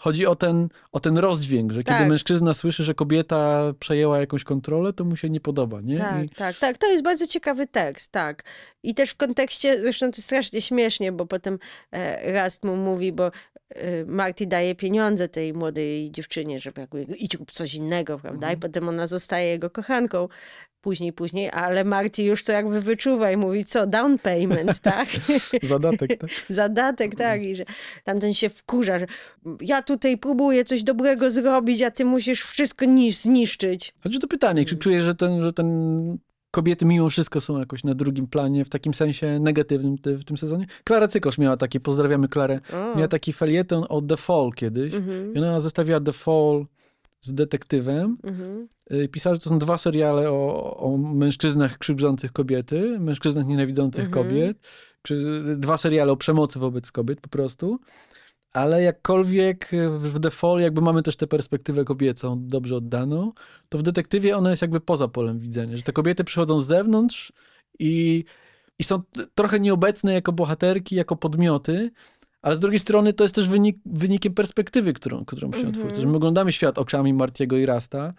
Chodzi o ten, o ten rozdźwięk, że tak. kiedy mężczyzna słyszy, że kobieta przejęła jakąś kontrolę, to mu się nie podoba, nie? Tak, I... tak, tak. To jest bardzo ciekawy tekst, tak. I też w kontekście, zresztą to strasznie śmiesznie, bo potem e, Rast mu mówi, bo e, Marty daje pieniądze tej młodej dziewczynie, żeby jakby idź rób coś innego, prawda? I mhm. potem ona zostaje jego kochanką później, później, ale Marti już to jakby wyczuwa i mówi, co, down payment, [LAUGHS] tak? Zadatek, tak? [LAUGHS] Zadatek, tak. I że tamten się wkurza, że ja tutaj próbuję coś dobrego zrobić, a ty musisz wszystko zniszczyć. Chociaż to pytanie, czy czujesz, że ten, że ten kobiety mimo wszystko są jakoś na drugim planie, w takim sensie negatywnym te, w tym sezonie. Klara Cykosz miała taki, pozdrawiamy Klarę, o. miała taki felieton o The Fall kiedyś mm -hmm. i ona zostawiła The Fall z detektywem. Mhm. Y, pisarze to są dwa seriale o, o mężczyznach krzywdzących kobiety, mężczyznach nienawidzących mhm. kobiet, czy dwa seriale o przemocy wobec kobiet po prostu. Ale jakkolwiek w default, jakby mamy też tę perspektywę kobiecą dobrze oddaną, to w detektywie ona jest jakby poza polem widzenia, że te kobiety przychodzą z zewnątrz i, i są trochę nieobecne jako bohaterki, jako podmioty, ale z drugiej strony to jest też wynik, wynikiem perspektywy, którą, którą przyjął mm Że my oglądamy świat oczami Martiego i Rasta,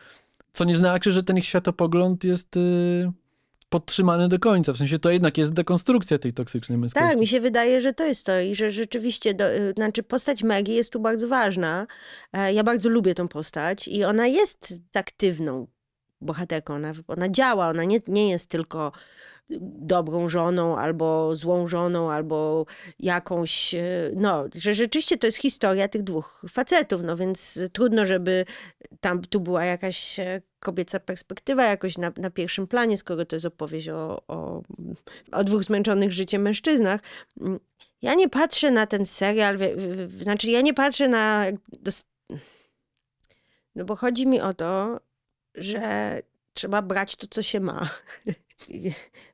co nie znaczy, że ten ich światopogląd jest y, podtrzymany do końca. W sensie to jednak jest dekonstrukcja tej toksycznej męskości. Tak, mi się wydaje, że to jest to i że rzeczywiście, do, y, znaczy postać Megi jest tu bardzo ważna. E, ja bardzo lubię tą postać i ona jest aktywną bohaterką. Ona, ona działa, ona nie, nie jest tylko dobrą żoną, albo złą żoną, albo jakąś, e, no, że rzeczywiście to jest historia tych dwóch facetów, no więc trudno, żeby tam tu była jakaś e, kobieca perspektywa jakoś na, na pierwszym planie, skoro to jest opowieść o, o, o dwóch zmęczonych życiem mężczyznach. Mm, ja nie patrzę na ten serial, znaczy ja nie patrzę na... No bo chodzi mi o to, że trzeba brać to, co się ma. [LAUGHS]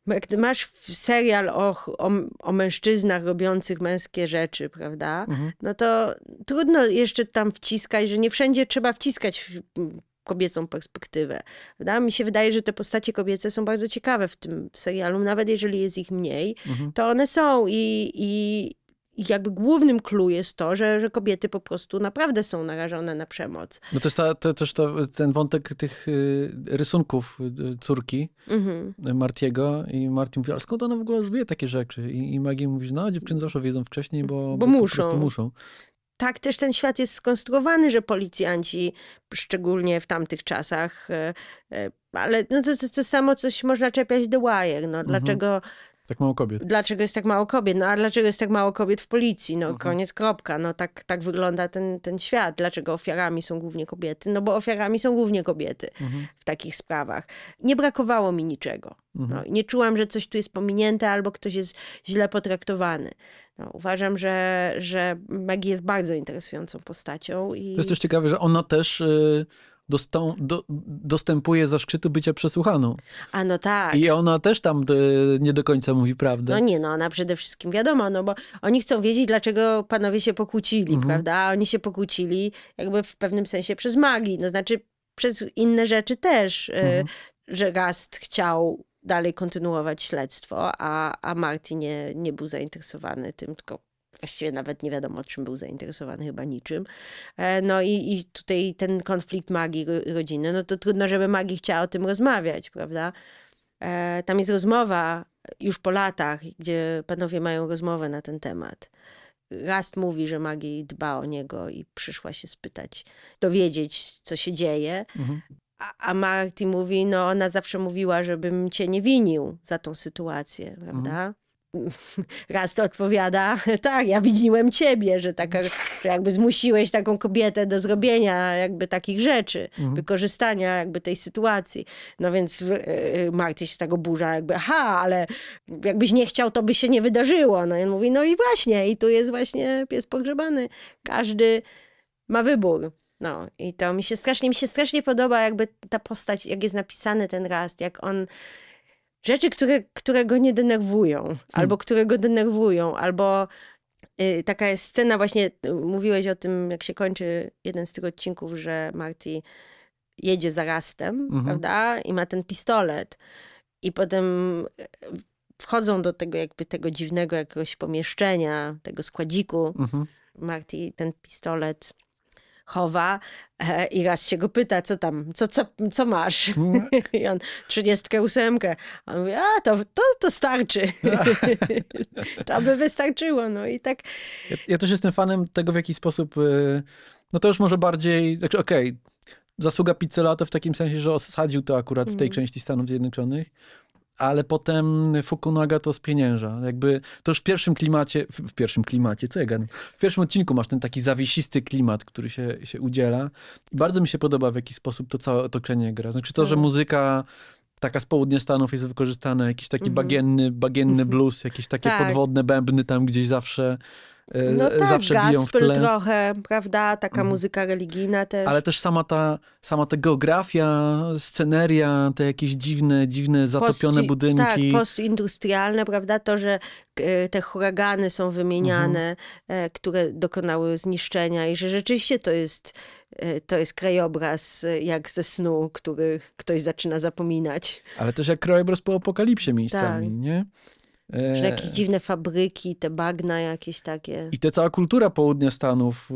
jak [LAUGHS] masz serial o, o, o, mężczyznach robiących męskie rzeczy, prawda? Mhm. No to trudno jeszcze tam wciskać, że nie wszędzie trzeba wciskać kobiecą perspektywę. Prawda? Mi się wydaje, że te postacie kobiece są bardzo ciekawe w tym serialu, nawet jeżeli jest ich mniej, mhm. to one są i, i, jakby głównym clue jest to, że, że kobiety po prostu naprawdę są narażone na przemoc. No to jest ta, to, też to, ten wątek tych y, rysunków y, córki mhm. Martiego i Martin mówi, ale skąd ona w ogóle już wie takie rzeczy? I, i Maggie mówi, no dziewczyny zawsze wiedzą wcześniej, bo, bo, bo muszą. po prostu muszą tak też ten świat jest skonstruowany, że policjanci, szczególnie w tamtych czasach, e, e, ale no to, to, to samo coś można czepiać do Wire. No, mhm. dlaczego, tak mało kobiet. Dlaczego jest tak mało kobiet? No a dlaczego jest tak mało kobiet w policji? No mhm. koniec, kropka. No tak, tak wygląda ten, ten świat. Dlaczego ofiarami są głównie kobiety? No bo ofiarami są głównie kobiety mhm. w takich sprawach. Nie brakowało mi niczego. Mhm. No, nie czułam, że coś tu jest pominięte albo ktoś jest źle potraktowany. No, uważam, że, że Maggie jest bardzo interesującą postacią. I... To jest też ciekawe, że ona też... Yy dostą, do, dostępuje zaszczytu bycia przesłuchaną. A no tak. I ona też tam e, nie do końca mówi prawdę. No nie, no ona przede wszystkim wiadomo, no bo oni chcą wiedzieć, dlaczego panowie się pokłócili, mhm. prawda? A oni się pokłócili jakby w pewnym sensie przez magii, no znaczy przez inne rzeczy też, e, mhm. że Gast chciał dalej kontynuować śledztwo, a, a Marty nie, nie był zainteresowany tym, tylko właściwie nawet nie wiadomo, czym był zainteresowany, chyba niczym. E, no i, i tutaj ten konflikt magii rodziny, no to trudno, żeby magii chciała o tym rozmawiać, prawda? E, tam jest rozmowa już po latach, gdzie panowie mają rozmowę na ten temat. Rast mówi, że magii dba o niego i przyszła się spytać, dowiedzieć, co się dzieje. Mhm. A, a Marty mówi, no ona zawsze mówiła, żebym cię nie winił za tą sytuację, mhm. prawda? Mhm. [LAUGHS] raz to odpowiada, [LAUGHS] tak, ja widziłem ciebie, że taka, że jakby zmusiłeś taką kobietę do zrobienia jakby takich rzeczy, mhm. wykorzystania jakby tej sytuacji. No więc yy, się tego tak burza, jakby aha, ale jakbyś nie chciał, to by się nie wydarzyło. No i on mówi, no i właśnie, i tu jest właśnie pies pogrzebany. Każdy ma wybór. No i to mi się strasznie, mi się strasznie podoba jakby ta postać, jak jest napisany ten raz, jak on rzeczy, które, które go nie denerwują, hmm. albo które go denerwują, albo y, taka jest scena właśnie, y, mówiłeś o tym, jak się kończy jeden z tych odcinków, że Marty jedzie za Rastem, mhm. prawda, i ma ten pistolet. I potem y, wchodzą do tego jakby tego dziwnego jakiegoś pomieszczenia, tego składziku. Mhm. Marty ten pistolet chowa e, i raz się go pyta, co tam, co, co, co masz? Mm. [LAUGHS] I on, trzydziestkę ósemkę. A on mówi, a to, to, to starczy. [LAUGHS] [LAUGHS] to by wystarczyło, no i tak. Ja, ja, też jestem fanem tego, w jaki sposób, y, no to już może bardziej, znaczy okej, okay, zasługa Pizzolato w takim sensie, że osadził to akurat w tej mm. części Stanów Zjednoczonych, ale potem Fukunaga to spienięża. Jakby to już w pierwszym klimacie, w pierwszym klimacie, co ja W pierwszym odcinku masz ten taki zawisisty klimat, który się, się udziela. I bardzo mi się podoba, w jaki sposób to całe otoczenie gra. Znaczy to, że mhm. muzyka taka z południa Stanów jest wykorzystana, jakiś taki mhm. bagienny, bagienny mhm. blues, jakieś takie tak. podwodne bębny tam gdzieś zawsze. E, no tak, zawsze biją w tle. trochę, prawda? Taka mhm. muzyka religijna też. Ale też sama ta, sama ta geografia, sceneria, te jakieś dziwne, dziwne zatopione post, budynki. Tak, postindustrialne, prawda? To, że e, te huragany są wymieniane, mhm. e, które dokonały zniszczenia i że rzeczywiście to jest to jest krajobraz jak ze snu, który ktoś zaczyna zapominać. Ale też jak krajobraz po apokalipsie miejscami, tak. nie? Że e, jakieś dziwne fabryki, te bagna jakieś takie. I ta cała kultura południa Stanów,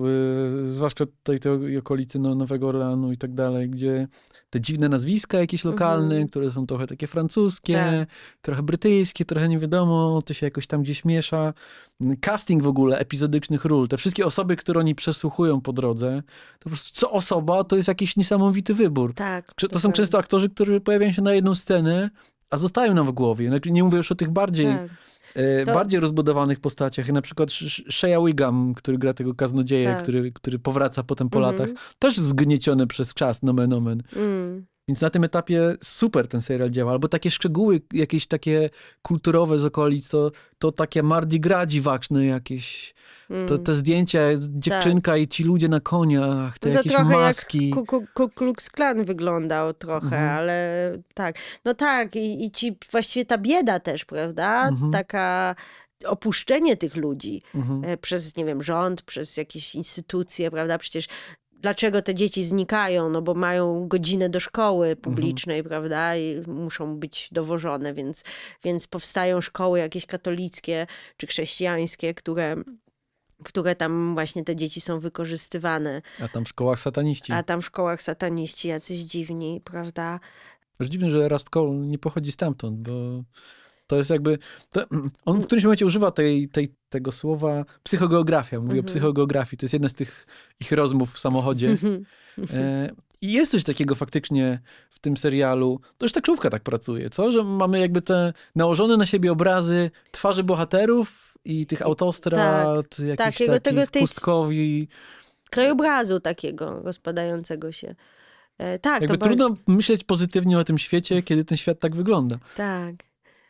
y, zwłaszcza tutaj tej okolicy no, Nowego Orleanu i tak dalej, gdzie te dziwne nazwiska jakieś mhm. lokalne, mm -hmm. które są trochę takie francuskie, tak. trochę brytyjskie, trochę nie wiadomo, to się jakoś tam gdzieś miesza. Casting w ogóle epizodycznych ról, te wszystkie osoby, które oni przesłuchują po drodze, to po prostu co osoba to jest jakiś niesamowity wybór. Tak. To, to są często aktorzy, którzy pojawiają się na jedną scenę, a zostają nam w głowie. No, nie mówię już o tych bardziej, tak. E, to... bardziej rozbudowanych postaciach, na przykład Shea Wigam, który gra tego kaznodzieja, tak. który, który powraca potem po mm -hmm. latach, też zgnieciony przez czas, nomen omen. Mm. Więc na tym etapie super ten serial działa. Albo takie szczegóły jakieś takie kulturowe z okolic, to, to takie Mardi Gras dziwaczne jakieś. Mm. To te zdjęcia, dziewczynka tak. i ci ludzie na koniach, te no to jakieś trochę maski. jak Ku, Ku, Klux Klan wyglądał trochę, mhm. ale tak. No tak i, i ci właściwie ta bieda też, prawda? Mhm. Taka opuszczenie tych ludzi mhm. E, przez, nie wiem, rząd, przez jakieś instytucje, prawda? Przecież dlaczego te dzieci znikają, no bo mają godzinę do szkoły mhm. publicznej, mhm. prawda, i muszą być dowożone, więc, więc powstają szkoły jakieś katolickie czy chrześcijańskie, które które tam właśnie te dzieci są wykorzystywane. A tam w szkołach sataniści. A tam w szkołach sataniści jacyś dziwni, prawda? Aż dziwne, że Rastkol nie pochodzi stamtąd, bo to jest jakby. To, [CLEARS THROAT] on w którymś momencie używa tej, tej, tego słowa psychogeografia. Mówi mhm. o psychogeografii. To jest jedna z tych ich rozmów w samochodzie. [LAUGHS] Mhm. E, I jest coś takiego faktycznie w tym serialu. To już taksówka tak pracuje, co? Że mamy jakby te nałożone na siebie obrazy twarzy bohaterów i tych autostrad, tak, jakichś tak, jego, takich tego, pustkowi. Krajobrazu takiego rozpadającego się. E, tak, Jakby trudno bardzo... myśleć pozytywnie o tym świecie, kiedy ten świat tak wygląda. Tak.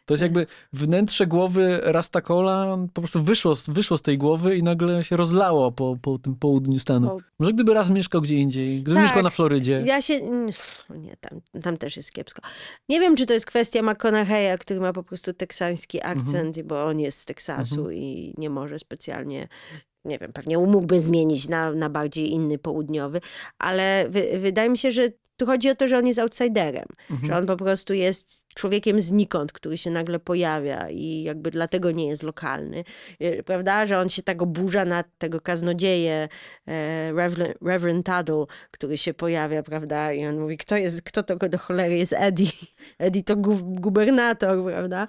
To jest jakby wnętrze głowy Rastakola po prostu wyszło, wyszło z tej głowy i nagle się rozlało po, po tym południu stanu. Może gdyby raz mieszkał gdzie indziej, gdyby tak. mieszkał na Florydzie. Ja się... Mm, nie, tam, tam też jest kiepsko. Nie wiem, czy to jest kwestia McConaughey'a, który ma po prostu teksański akcent, mhm. bo on jest z Teksasu mhm. i nie może specjalnie nie wiem, pewnie mógłby zmienić na, na bardziej inny południowy, ale wy, wydaje mi się, że tu chodzi o to, że on jest outsiderem, mhm. że on po prostu jest człowiekiem znikąd, który się nagle pojawia i jakby dlatego nie jest lokalny, e, prawda? Że on się tak oburza na tego kaznodzieję e, Reverend, Reverend który się pojawia, prawda? I on mówi, kto, jest, kto to do cholery jest Eddie? [LAUGHS] Eddie to gu, gubernator, prawda?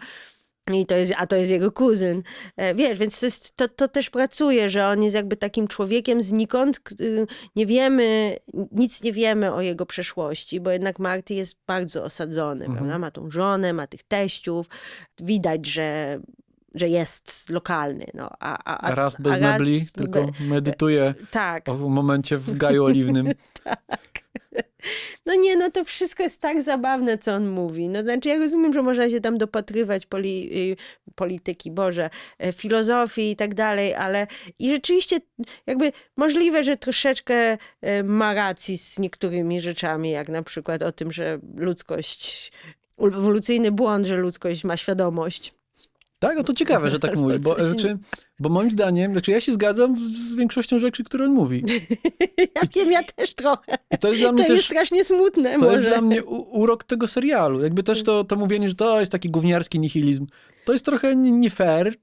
I to jest, a to jest jego kuzyn. E, wiesz, więc to, jest, to, to też pracuje, że on jest jakby takim człowiekiem znikąd. Y, nie wiemy, nic nie wiemy o jego przeszłości, bo jednak Marty jest bardzo osadzony, mhm. prawda? Ma tą żonę, ma tych teściów. Widać, że że jest lokalny. No, a, a, a raz bez mebli, tylko medytuje tak. w momencie w gaju oliwnym. [LAUGHS] tak. [LAUGHS] No nie, no to wszystko jest tak zabawne, co on mówi. No znaczy ja rozumiem, że można się tam dopatrywać poli, y, polityki, Boże, e, filozofii i tak dalej, ale i rzeczywiście jakby możliwe, że troszeczkę e, ma racji z niektórymi rzeczami, jak na przykład o tym, że ludzkość, ewolucyjny błąd, że ludzkość ma świadomość tak, no to ciekawe, że tak mówisz, bo, [LAUGHS] znaczy, bo moim zdaniem, znaczy ja się zgadzam z większością rzeczy, które on mówi. [LAUGHS] ja wiem, ja też trochę. I to jest, dla mnie to też, jest strasznie smutne. To może. jest dla mnie u, urok tego serialu. Jakby też to, to mówienie, że to jest taki gówniarski nihilizm, to jest trochę nie fair,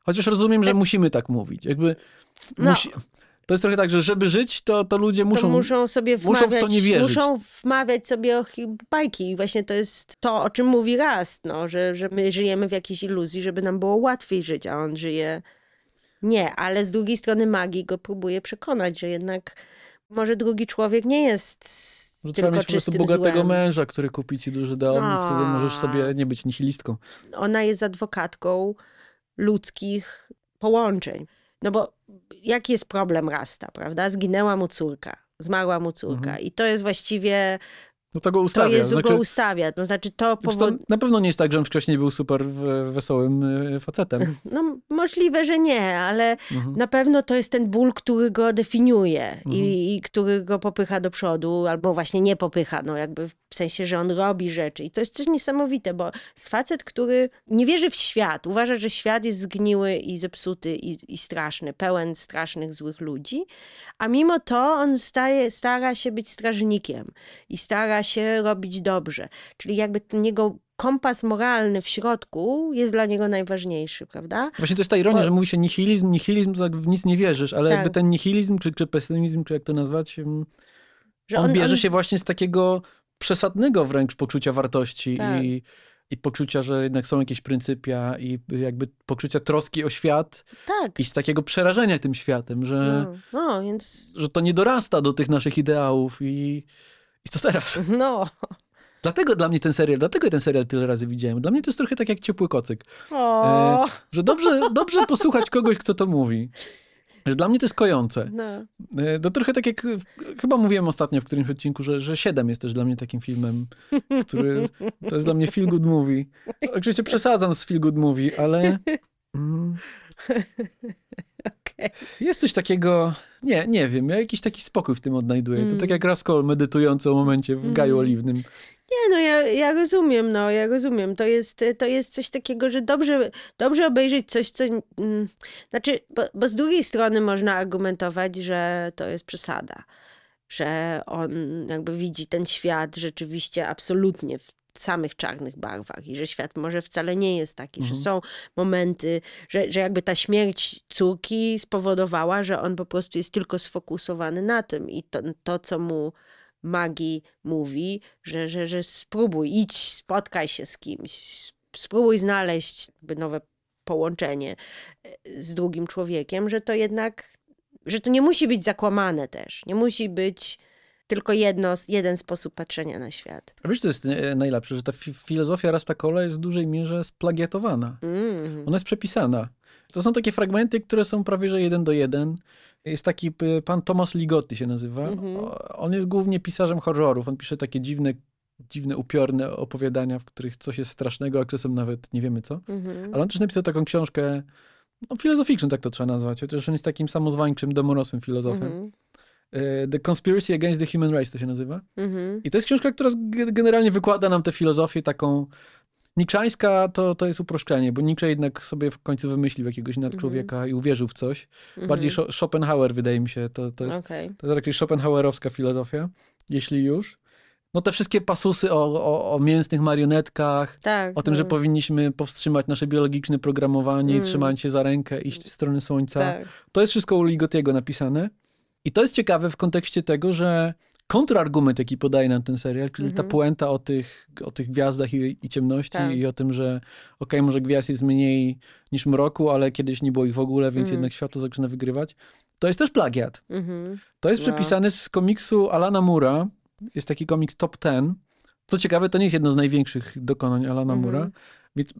chociaż rozumiem, że e- musimy tak mówić. Jakby no. musi, to jest trochę tak, że żeby żyć, to, to ludzie muszą... To muszą sobie wmawiać, muszą w to nie wierzyć. Muszą wmawiać sobie bajki i właśnie to jest to, o czym mówi Rast, no, że, że my żyjemy w jakiejś iluzji, żeby nam było łatwiej żyć, a on żyje... Nie, ale z drugiej strony magii go próbuje przekonać, że jednak może drugi człowiek nie jest że tylko mieć czystym po prostu bogatego złem. męża, który kupi ci duży dom no. i wtedy no. możesz sobie nie być nihilistką. Ona jest adwokatką ludzkich połączeń. No bo jaki jest problem Rasta, prawda? Zginęła mu córka, zmarła mu córka. Mhm. I to jest właściwie no to go ustawia. To znaczy, go ustawia. To znaczy to, znaczy, Na pewno nie jest tak, że on wcześniej był super wesołym y, facetem. [LAUGHS] No możliwe, że nie, ale mhm. na pewno to jest ten ból, który go definiuje mhm. i, i, który go popycha do przodu, albo właśnie nie popycha, no jakby w sensie, że on robi rzeczy. I to jest coś niesamowite, bo facet, który nie wierzy w świat, uważa, że świat jest zgniły i zepsuty i, i straszny, pełen strasznych, złych ludzi, a mimo to on staje, stara się być strażnikiem i stara się robić dobrze. Czyli jakby ten jego kompas moralny w środku jest dla niego najważniejszy, prawda? Właśnie to jest ta ironia, Bo... że mówi się nihilizm, nihilizm, tak w nic nie wierzysz, ale tak. jakby ten nihilizm, czy, czy pesymizm, czy jak to nazwać, że on, on bierze on... się właśnie z takiego przesadnego wręcz poczucia wartości tak. i i poczucia, że jednak są jakieś pryncypia i jakby poczucia troski o świat tak. i z takiego przerażenia tym światem, że, no, no, więc... że to nie dorasta do tych naszych ideałów i i co teraz? [LAUGHS] No. Dlatego dla mnie ten serial, dlatego ten serial tyle razy widziałem. Dla mnie to jest trochę tak jak ciepły kocyk. E, że dobrze, dobrze posłuchać kogoś, kto to mówi. Że dla mnie to jest kojące. No. E, to trochę tak jak chyba mówiłem ostatnio w którymś odcinku, że, że 7 jest też dla mnie takim filmem, który to jest dla mnie feel good movie. Oczywiście przesadzam z feel good movie, ale. Mm. [LAUGHS] Jest coś takiego, nie, nie wiem, ja jakiś taki spokój w tym odnajduję. Mm. To tak jak Raskol medytujący o momencie w mm. gaju oliwnym. Nie, no ja, ja rozumiem, no ja rozumiem. To jest, to jest coś takiego, że dobrze, dobrze obejrzeć coś, co... Mm, znaczy, bo, bo z drugiej strony można argumentować, że to jest przesada że on jakby widzi ten świat rzeczywiście absolutnie w samych czarnych barwach i że świat może wcale nie jest taki, mhm. że są momenty, że, że jakby ta śmierć córki spowodowała, że on po prostu jest tylko sfokusowany na tym i to, to co mu magii mówi, że, że, że spróbuj, idź, spotkaj się z kimś, spróbuj znaleźć nowe połączenie e, z drugim człowiekiem, że to jednak, że to nie musi być zakłamane też, nie musi być tylko jedno, jeden sposób patrzenia na świat. A wiesz, co jest e, najlepsze, że ta fi filozofia Rastakola jest w dużej mierze splagiatowana. Mm. Ona jest przepisana. To są takie fragmenty, które są prawie że jeden do jeden. Jest taki pan Tomasz Ligotti się nazywa. Mm -hmm. On jest głównie pisarzem horrorów. On pisze takie dziwne dziwne, upiorne opowiadania, w których coś jest strasznego, a czasem nawet nie wiemy co. Mm -hmm. Ale on też napisał taką książkę, no, filozoficzną tak to trzeba nazwać, chociaż on jest takim samozwańczym, domorosłym filozofem. Mm -hmm. E, the Conspiracy Against the Human Race to się nazywa. Mhm. I to jest książka, która generalnie wykłada nam tę filozofię taką Niczańska to, to jest uproszczenie, bo Nietzsche jednak sobie w końcu wymyślił jakiegoś mhm. nadczłowieka mm -hmm. i uwierzył w coś. Mm -hmm. Bardziej Schopenhauer wydaje mi się, to, to, jest, okay. to jest raczej Schopenhauerowska filozofia, jeśli już. No te wszystkie pasusy o, o, o mięsnych marionetkach, tak, o tym, że no. powinniśmy powstrzymać nasze biologiczne programowanie mm. i trzymać się za rękę, iść w mm. stronę słońca. Tak. To jest wszystko u Ligotiego napisane. I to jest ciekawe w kontekście tego, że kontrargument, jaki podaje nam ten serial, czyli mm-hmm. ta mhm. puenta o tych, o tych gwiazdach i, i ciemności tak. i o tym, że okej, okay, może gwiazd jest mniej niż mroku, ale kiedyś nie było ich w ogóle, więc mm. jednak światło zaczyna wygrywać. To jest też plagiat. Mm-hmm. To jest no. przepisane z komiksu Alana Mura. Jest taki komiks Top Ten. Co ciekawe, to nie jest jedno z największych dokonań Alana mm-hmm. Mura, więc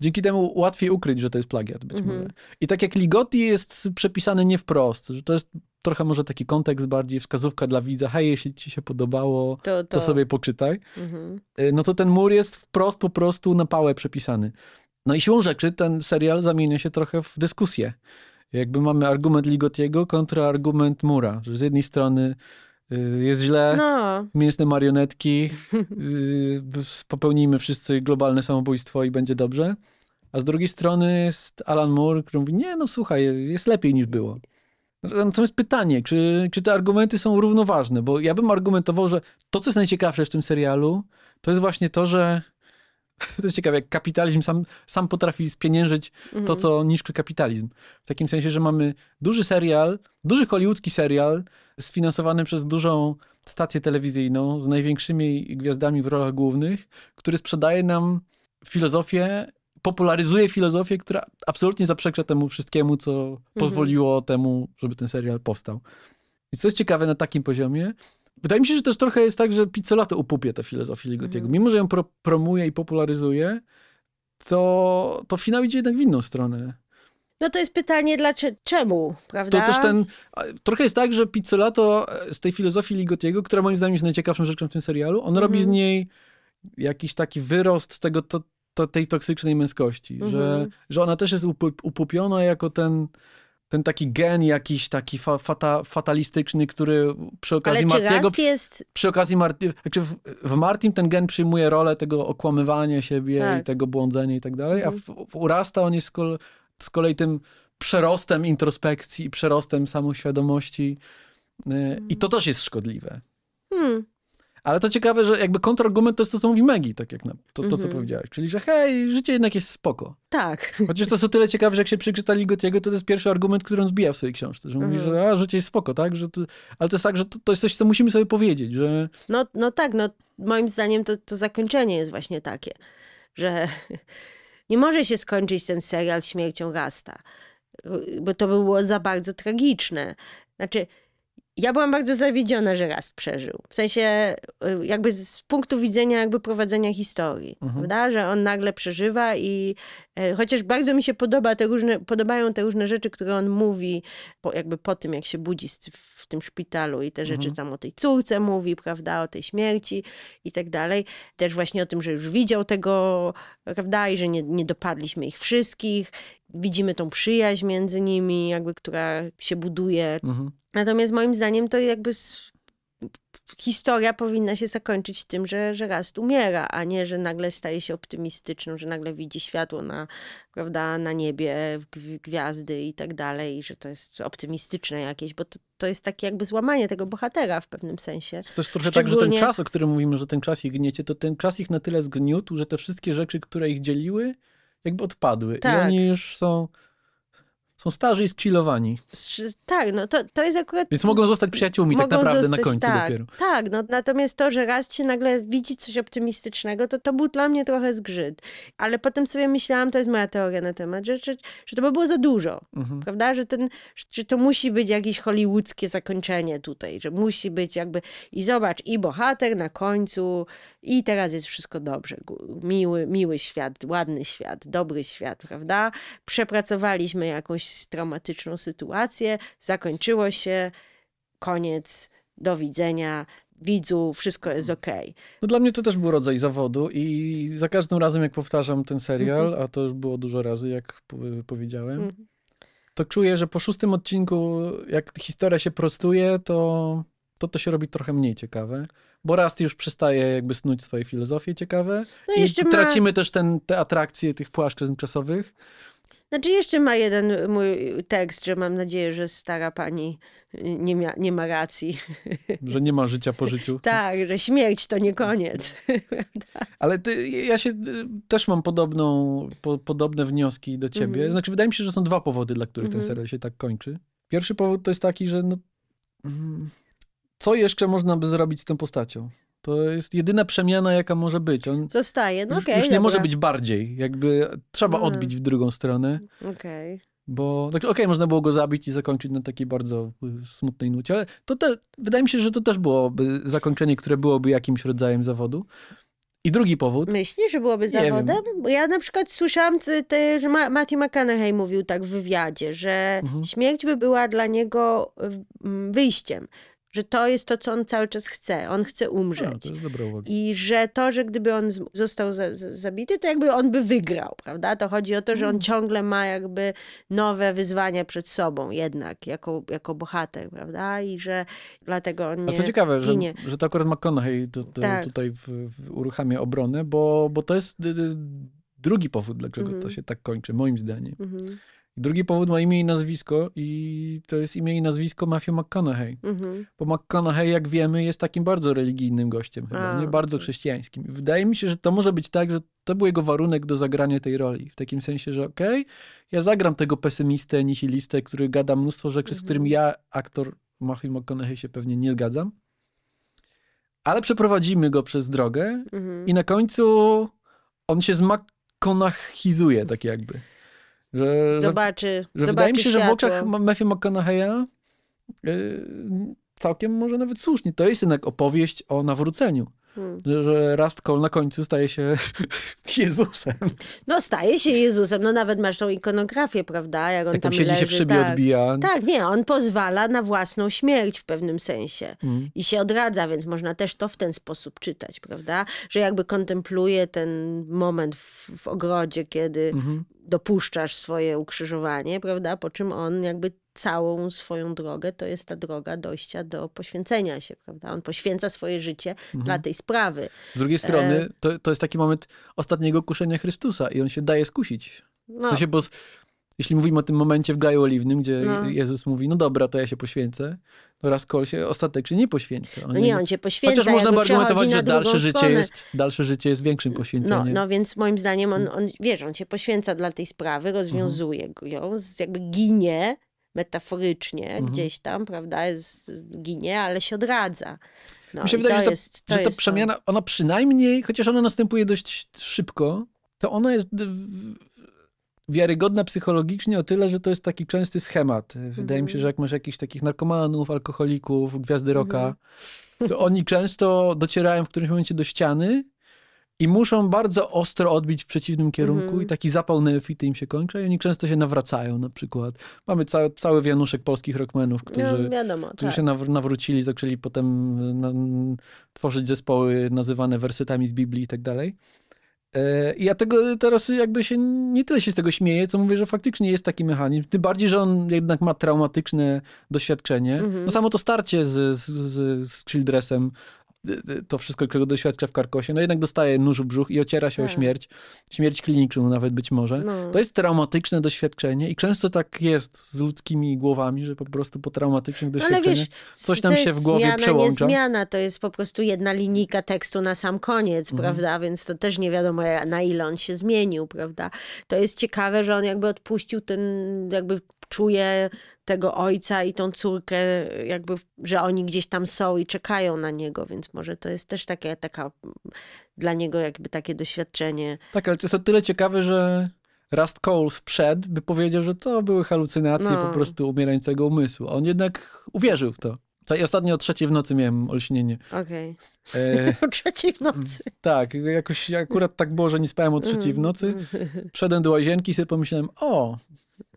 dzięki temu łatwiej ukryć, że to jest plagiat być mhm. może. I tak jak Ligotti jest przepisany nie wprost, że to jest trochę może taki kontekst bardziej, wskazówka dla widza, hej, jeśli ci się podobało, to, to. to sobie poczytaj. Mhm. Y, no to ten mur jest wprost po prostu na pałę przepisany. No i siłą rzeczy ten serial zamienia się trochę w dyskusję. Jakby mamy argument Ligotiego kontra argument Mura, że z jednej strony Y, jest źle, no. mięsne marionetki, y, popełnijmy wszyscy globalne samobójstwo i będzie dobrze. A z drugiej strony jest Alan Moore, który mówi, nie no słuchaj, jest lepiej niż było. Natomiast pytanie, czy, czy te argumenty są równoważne? Bo ja bym argumentował, że to, co jest najciekawsze w tym serialu, to jest właśnie to, że [LAUGHS] To jest ciekawe, jak kapitalizm sam, sam potrafi spieniężyć mhm. to, co niszczy kapitalizm. W takim sensie, że mamy duży serial, duży hollywoodzki serial, sfinansowany przez dużą stację telewizyjną z największymi gwiazdami w rolach głównych, który sprzedaje nam filozofię, popularyzuje filozofię, która absolutnie zaprzecza temu wszystkiemu, co mhm. pozwoliło temu, żeby ten serial powstał. Więc to jest ciekawe na takim poziomie, Wydaje mi się, że też trochę jest tak, że Pizzolato upupie tę filozofię Ligotiego. Mm. Mimo, że ją pro, promuje i popularyzuje, to, to finał idzie jednak w inną stronę. No to jest pytanie, dlaczego, czemu, prawda? To też ten, trochę jest tak, że Pizzolato e, z tej filozofii Ligotiego, która moim zdaniem jest najciekawszą rzeczą w tym serialu, on mm. robi z mhm. niej jakiś taki wyrost tego, to, to tej toksycznej męskości, mm. że, mhm. że ona też jest upupiona jako ten ten taki gen jakiś taki fa fata, fatalistyczny, który przy okazji Ale Martiego... jest... Przy okazji Marti... Znaczy w, w Martim ten gen przyjmuje rolę tego okłamywania siebie tak. i tego błądzenia i tak dalej, a w, mhm. w Urasta on jest z, kol, z kolei tym przerostem introspekcji i przerostem samoświadomości. Y, I to mhm. też jest szkodliwe. Hmm. Ale to ciekawe, że jakby kontrargument to jest to, co mówi Maggie, tak jak na, to, to mm -hmm. co mhm. powiedziałeś. Czyli, że hej, życie jednak jest spoko. Tak. Chociaż to są tyle ciekawe, że jak się przyczyta Ligotiego, to to jest pierwszy argument, który on zbija w swojej książce, że mm -hmm. mówi, mhm. że a, życie jest spoko, tak? Że to, ale to jest tak, że to, to, jest coś, co musimy sobie powiedzieć, że... No, no tak, no moim zdaniem to, to zakończenie jest właśnie takie, że [LAUGHS] nie może się skończyć ten serial śmiercią Rasta, bo to by było za bardzo tragiczne. Znaczy ja byłam bardzo zawiedziona, że raz przeżył. W sensie y, jakby z punktu widzenia jakby prowadzenia historii, mhm. prawda? Że on nagle przeżywa i y, chociaż bardzo mi się podoba te różne, podobają te różne rzeczy, które on mówi po, jakby po tym, jak się budzi z, w tym szpitalu i te rzeczy mhm. tam o tej córce mówi, prawda? O tej śmierci i tak dalej. Też właśnie o tym, że już widział tego, prawda? I że nie, nie dopadliśmy ich wszystkich widzimy tą przyjaźń między nimi, jakby, która się buduje. Mhm. Natomiast moim zdaniem to jakby historia powinna się zakończyć tym, że, że Rast umiera, a nie, że nagle staje się optymistyczną, że nagle widzi światło na, prawda, na niebie, gwiazdy i tak dalej, że to jest optymistyczne jakieś, bo to, to jest takie jakby złamanie tego bohatera w pewnym sensie. To jest trochę Szczególnie... tak, że ten czas, o którym mówimy, że ten czas ich gniecie, to ten czas ich na tyle zgniótł, że te wszystkie rzeczy, które ich dzieliły, jakby odpadły. Tak. I oni już są są starzy i skchillowani. Tak, no to, to jest akurat... Więc mogą zostać przyjaciółmi tak mogą tak naprawdę zostać, na końcu tak, dopiero. Tak, no natomiast to, że raz się nagle widzi coś optymistycznego, to to był dla mnie trochę zgrzyt. Ale potem sobie myślałam, to jest moja teoria na temat, że, że, że to by było za dużo, mhm. prawda? Że, ten, że to musi być jakieś hollywoodzkie zakończenie tutaj, że musi być jakby... I zobacz, i bohater na końcu, i teraz jest wszystko dobrze. Miły, miły świat, ładny świat, dobry świat, prawda? Przepracowaliśmy jakąś jakąś traumatyczną sytuację, zakończyło się, koniec, do widzenia, widzu, wszystko jest mhm. ok. No dla mnie to też był rodzaj zawodu i za każdym razem, jak powtarzam ten serial, mm -hmm. a to już było dużo razy, jak powiedziałem, mm -hmm. to czuję, że po szóstym odcinku, jak historia się prostuje, to to, to się robi trochę mniej ciekawe. Bo raz już przestaje jakby snuć swoje filozofie ciekawe no i, tracimy ma... też ten, te atrakcje tych płaszczyzn czasowych. Znaczy jeszcze ma jeden mój tekst, że mam nadzieję, że stara pani nie, mia, nie ma racji. [LAUGHS] Że nie ma życia po życiu. tak, że śmierć to nie koniec. No. Ale ty, ja się y, też mam podobną, po, podobne wnioski do ciebie. Mhm. Znaczy wydaje mi się, że są dwa powody, dla których ten mhm. serial się tak kończy. Pierwszy powód to jest taki, że no, mm, co jeszcze można by zrobić z tą postacią? To jest jedyna przemiana, jaka może być. On Zostaje, no okej. Okay, już nie dobra. może być bardziej. Jakby trzeba hmm. odbić w drugą stronę. Okej. Okay. Bo, tak, okej, okay, można było go zabić i zakończyć na takiej bardzo y, smutnej nucie, ale to te, wydaje mi się, że to też byłoby zakończenie, które byłoby jakimś rodzajem zawodu. I drugi powód. Myślisz, że byłoby zawodem? Bo ja na przykład słyszałam, y, te, że Matthew McConaughey mówił tak w wywiadzie, że mhm. śmierć by była dla niego mm, wyjściem, że to jest to, co on cały czas chce. On chce umrzeć. No, I że to, że gdyby on został za, za, zabity, to jakby on by wygrał, prawda? To chodzi o to, że on mm. ciągle ma jakby nowe wyzwania przed sobą jednak, jako, jako bohater, prawda? I że dlatego on nie A to ciekawe, że, że to akurat McConaughey to, to tak. tutaj w, w uruchamia obronę, bo, bo to jest y, y, drugi powód, dlaczego mm -hmm. to mhm. się tak kończy, moim zdaniem. Mm -hmm. Drugi powód ma imię i nazwisko i to jest imię i nazwisko Matthew McConaughey. Mhm. Bo McConaughey, jak wiemy, jest takim bardzo religijnym gościem, chyba, A, nie bardzo chrześcijańskim. Wydaje mi się, że to może być tak, że to był jego warunek do zagrania tej roli. W takim sensie, że okej, okay, ja zagram tego pesymistę, nihilistę, który gada mnóstwo rzeczy, z którymi mhm. ja, aktor Matthew McConaughey, się pewnie nie zgadzam. Ale przeprowadzimy go przez drogę mhm. i na końcu on się zmakonachizuje, tak jakby. Że, zobaczy, że, zobaczy Wydaje mi się, światło. że w oczach Matthew McConaughey'a y, całkiem może nawet słusznie. To jest jednak opowieść o nawróceniu. Hmm. Że Rust na końcu staje się [LAUGHS] Jezusem. No staje się Jezusem, no nawet masz tą ikonografię, prawda? Jak on Jak tam, siedzi leży, się w szybie tak. odbija. Tak, nie, on pozwala na własną śmierć w pewnym sensie hmm. i się odradza, więc można też to w ten sposób czytać, prawda? Że jakby kontempluje ten moment w, w ogrodzie, kiedy mhm. dopuszczasz swoje ukrzyżowanie, prawda? Po czym on jakby całą swoją drogę, to jest ta droga dojścia do poświęcenia się, prawda? On poświęca swoje życie mhm. dla tej sprawy. Z drugiej e, strony, to, to jest taki moment ostatniego kuszenia Chrystusa i on się daje skusić. No. To się, bo jeśli mówimy o tym momencie w Gaju Oliwnym, gdzie no. Jezus mówi, no dobra, to ja się poświęcę, to raz kol się ostatecznie nie poświęcę. On no nie, on się poświęca. Chociaż można argumentować, że dalsze życie, jest, dalsze życie jest większym no, poświęceniem. No, no więc moim zdaniem on, mhm. on, wiesz, on się poświęca dla tej sprawy, rozwiązuje mhm. ją, jakby ginie, metaforycznie mhm. gdzieś tam, prawda, jest, ginie, ale się odradza. No, Mi się wydaje, że ta, jest, to że ta przemiana, ona przynajmniej, chociaż ona następuje dość szybko, to ona jest wiarygodna psychologicznie o tyle, że to jest taki częsty schemat. Wydaje mi się, mhm. że jak masz jakichś takich narkomanów, alkoholików, gwiazdy roka, mhm. to oni [LAUGHS] często docierają w którymś momencie do ściany i muszą bardzo ostro odbić w przeciwnym kierunku mm. i taki zapał neofity im się kończy i oni często się nawracają na przykład. Mamy ca cały wianuszek polskich rockmenów, którzy, no, wiadomo, którzy tak. się naw nawrócili, zaczęli potem e, tworzyć zespoły nazywane wersetami z Biblii i tak dalej. E, I ja tego teraz jakby się nie tyle się z tego śmieję, co mówię, że faktycznie jest taki mechanizm. Tym bardziej, że on jednak ma traumatyczne doświadczenie. Mm -hmm. No samo to starcie z, z, z Childressem Y, y, to wszystko, którego doświadcza w Karkosie, no jednak dostaje nóż w brzuch i ociera się tak. o śmierć, śmierć kliniczną nawet być może. No. To jest traumatyczne doświadczenie i często tak jest z ludzkimi głowami, że po prostu po traumatycznych no doświadczeniach no, wiesz, coś nam się w głowie zmiana, przełącza. Nie zmiana, to jest po prostu jedna linijka tekstu na sam koniec, mhm. prawda, więc to też nie wiadomo na ile on się zmienił, prawda. To jest ciekawe, że on jakby odpuścił ten, jakby czuje tego ojca i tą córkę, jakby, że oni gdzieś tam są i czekają na niego, więc może to jest też takie, taka dla niego jakby takie doświadczenie. Tak, ale to jest o tyle ciekawe, że Rust Cole sprzed by powiedział, że to były halucynacje no. po prostu umierającego umysłu. On jednak uwierzył w to. I ostatnio o trzeciej w nocy miałem olśnienie. Okej. Okay. E, [LAUGHS] o trzeciej w nocy. Tak, jakoś akurat tak było, że nie spałem o trzeciej w mm. nocy. [LAUGHS] Wszedłem do łazienki i sobie pomyślałem, o,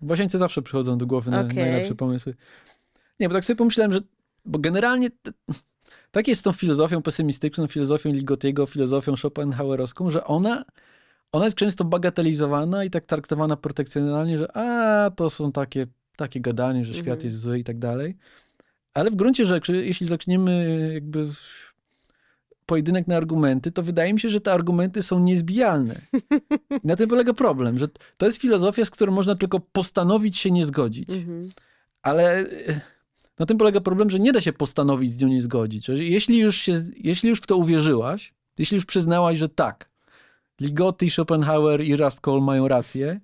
Właśnie zawsze przychodzą do głowy okay. najlepsze pomysły. Nie, bo tak sobie pomyślałem, że bo generalnie te, tak jest z tą filozofią pesymistyczną, filozofią Ligotiego, filozofią Schopenhauerowską, że ona, ona jest często bagatelizowana i tak traktowana protekcjonalnie, że a, to są takie, takie gadanie, że świat mm -hmm. jest zły i tak dalej. Ale w gruncie rzeczy, jeśli zaczniemy jakby pojedynek na argumenty, to wydaje mi się, że te argumenty są niezbijalne. I na tym polega problem, że to jest filozofia, z którą można tylko postanowić się nie zgodzić. Mhm. Ale e, na tym polega problem, że nie da się postanowić z nią nie zgodzić. Jeśli już, się, jeśli już w to uwierzyłaś, jeśli już przyznałaś, że tak, Ligoty, Schopenhauer i Raskol mają rację,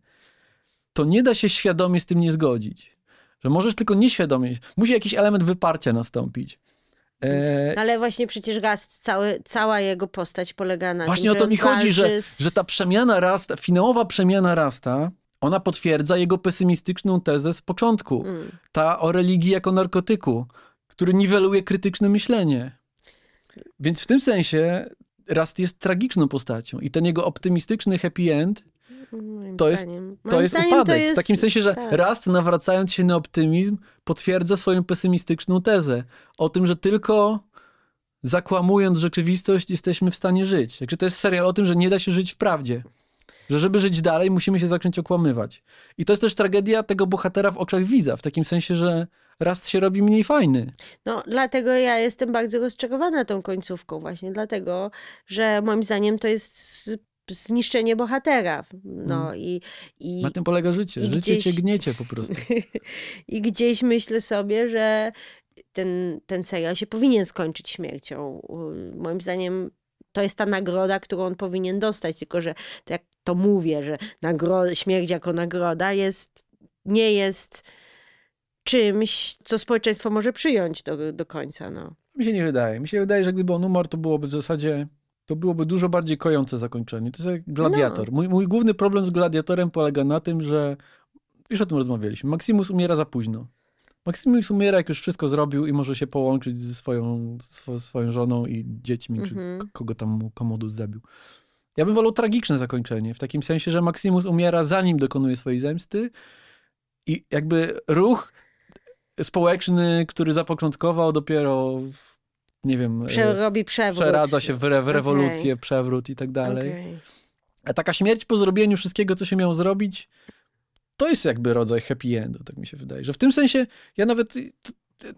to nie da się świadomie z tym nie zgodzić. Że możesz tylko nieświadomie, musi jakiś element wyparcia nastąpić. E, no ale właśnie przecież Gast, cały, cała jego postać polega na Właśnie tym, o to mi chodzi, że, że ta przemiana Rasta, finałowa przemiana Rasta, ona potwierdza jego pesymistyczną tezę z początku. Mm. Ta o religii jako narkotyku, który niweluje krytyczne myślenie. Więc w tym sensie Rast jest tragiczną postacią i ten jego optymistyczny happy end Moim to jest, to jest upadek. Jest... W takim sensie, że tak. nawracając się na optymizm, potwierdza swoją pesymistyczną tezę o tym, że tylko zakłamując rzeczywistość jesteśmy w stanie żyć. Także to jest serial o tym, że nie da się żyć w prawdzie. Że żeby żyć dalej, musimy się zacząć okłamywać. I to jest też tragedia tego bohatera w oczach widza, w takim sensie, że raz się robi mniej fajny. No, dlatego ja jestem bardzo rozczarowana tą końcówką właśnie, dlatego, że moim zdaniem to jest zniszczenie bohatera. No, mm. i, i, Na tym polega życie. Życie gdzieś, cię gniecie po prostu. [LAUGHS] I gdzieś myślę sobie, że ten, ten serial się powinien skończyć śmiercią. Moim zdaniem to jest ta nagroda, którą on powinien dostać, tylko że tak to mówię, że nagro- śmierć jako nagroda jest, nie jest czymś, co społeczeństwo może przyjąć do, do końca. No. Mi się nie wydaje. Mi się wydaje, że gdyby on umarł, to byłoby w zasadzie to byłoby dużo bardziej kojące zakończenie. To jest jak gladiator. No. Mój, mój główny problem z gladiatorem polega na tym, że już o tym rozmawialiśmy. Maximus umiera za późno. Maximus umiera, jak już wszystko zrobił i może się połączyć ze swoją, swoją żoną i dziećmi, mm -hmm. czy mhm. kogo tam Komodus zabił. Ja bym wolał tragiczne zakończenie, w takim sensie, że Maximus umiera zanim dokonuje swojej zemsty i jakby ruch społeczny, który zapoczątkował dopiero w nie wiem... E, robi przewrót. Przeradza się w, re, w rewolucję, okay. przewrót i tak dalej. Okay. A taka śmierć po zrobieniu wszystkiego, co się miał zrobić, to jest jakby rodzaj happy endu, tak mi się wydaje. Że w tym sensie ja nawet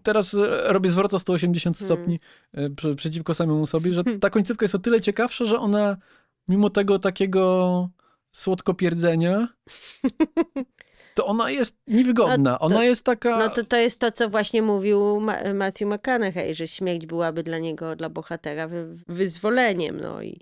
teraz e, robię zwrot o 180 hmm. stopni e, przeciwko samemu sobie, że hmm. ta końcówka jest o tyle ciekawsza, że ona mimo tego takiego słodkopierdzenia [LAUGHS] to ona jest niewygodna. No, to, ona jest taka... No to, to jest to, co właśnie mówił Matthew McConaughey, że śmierć byłaby dla niego, dla bohatera wy- wyzwoleniem. No i,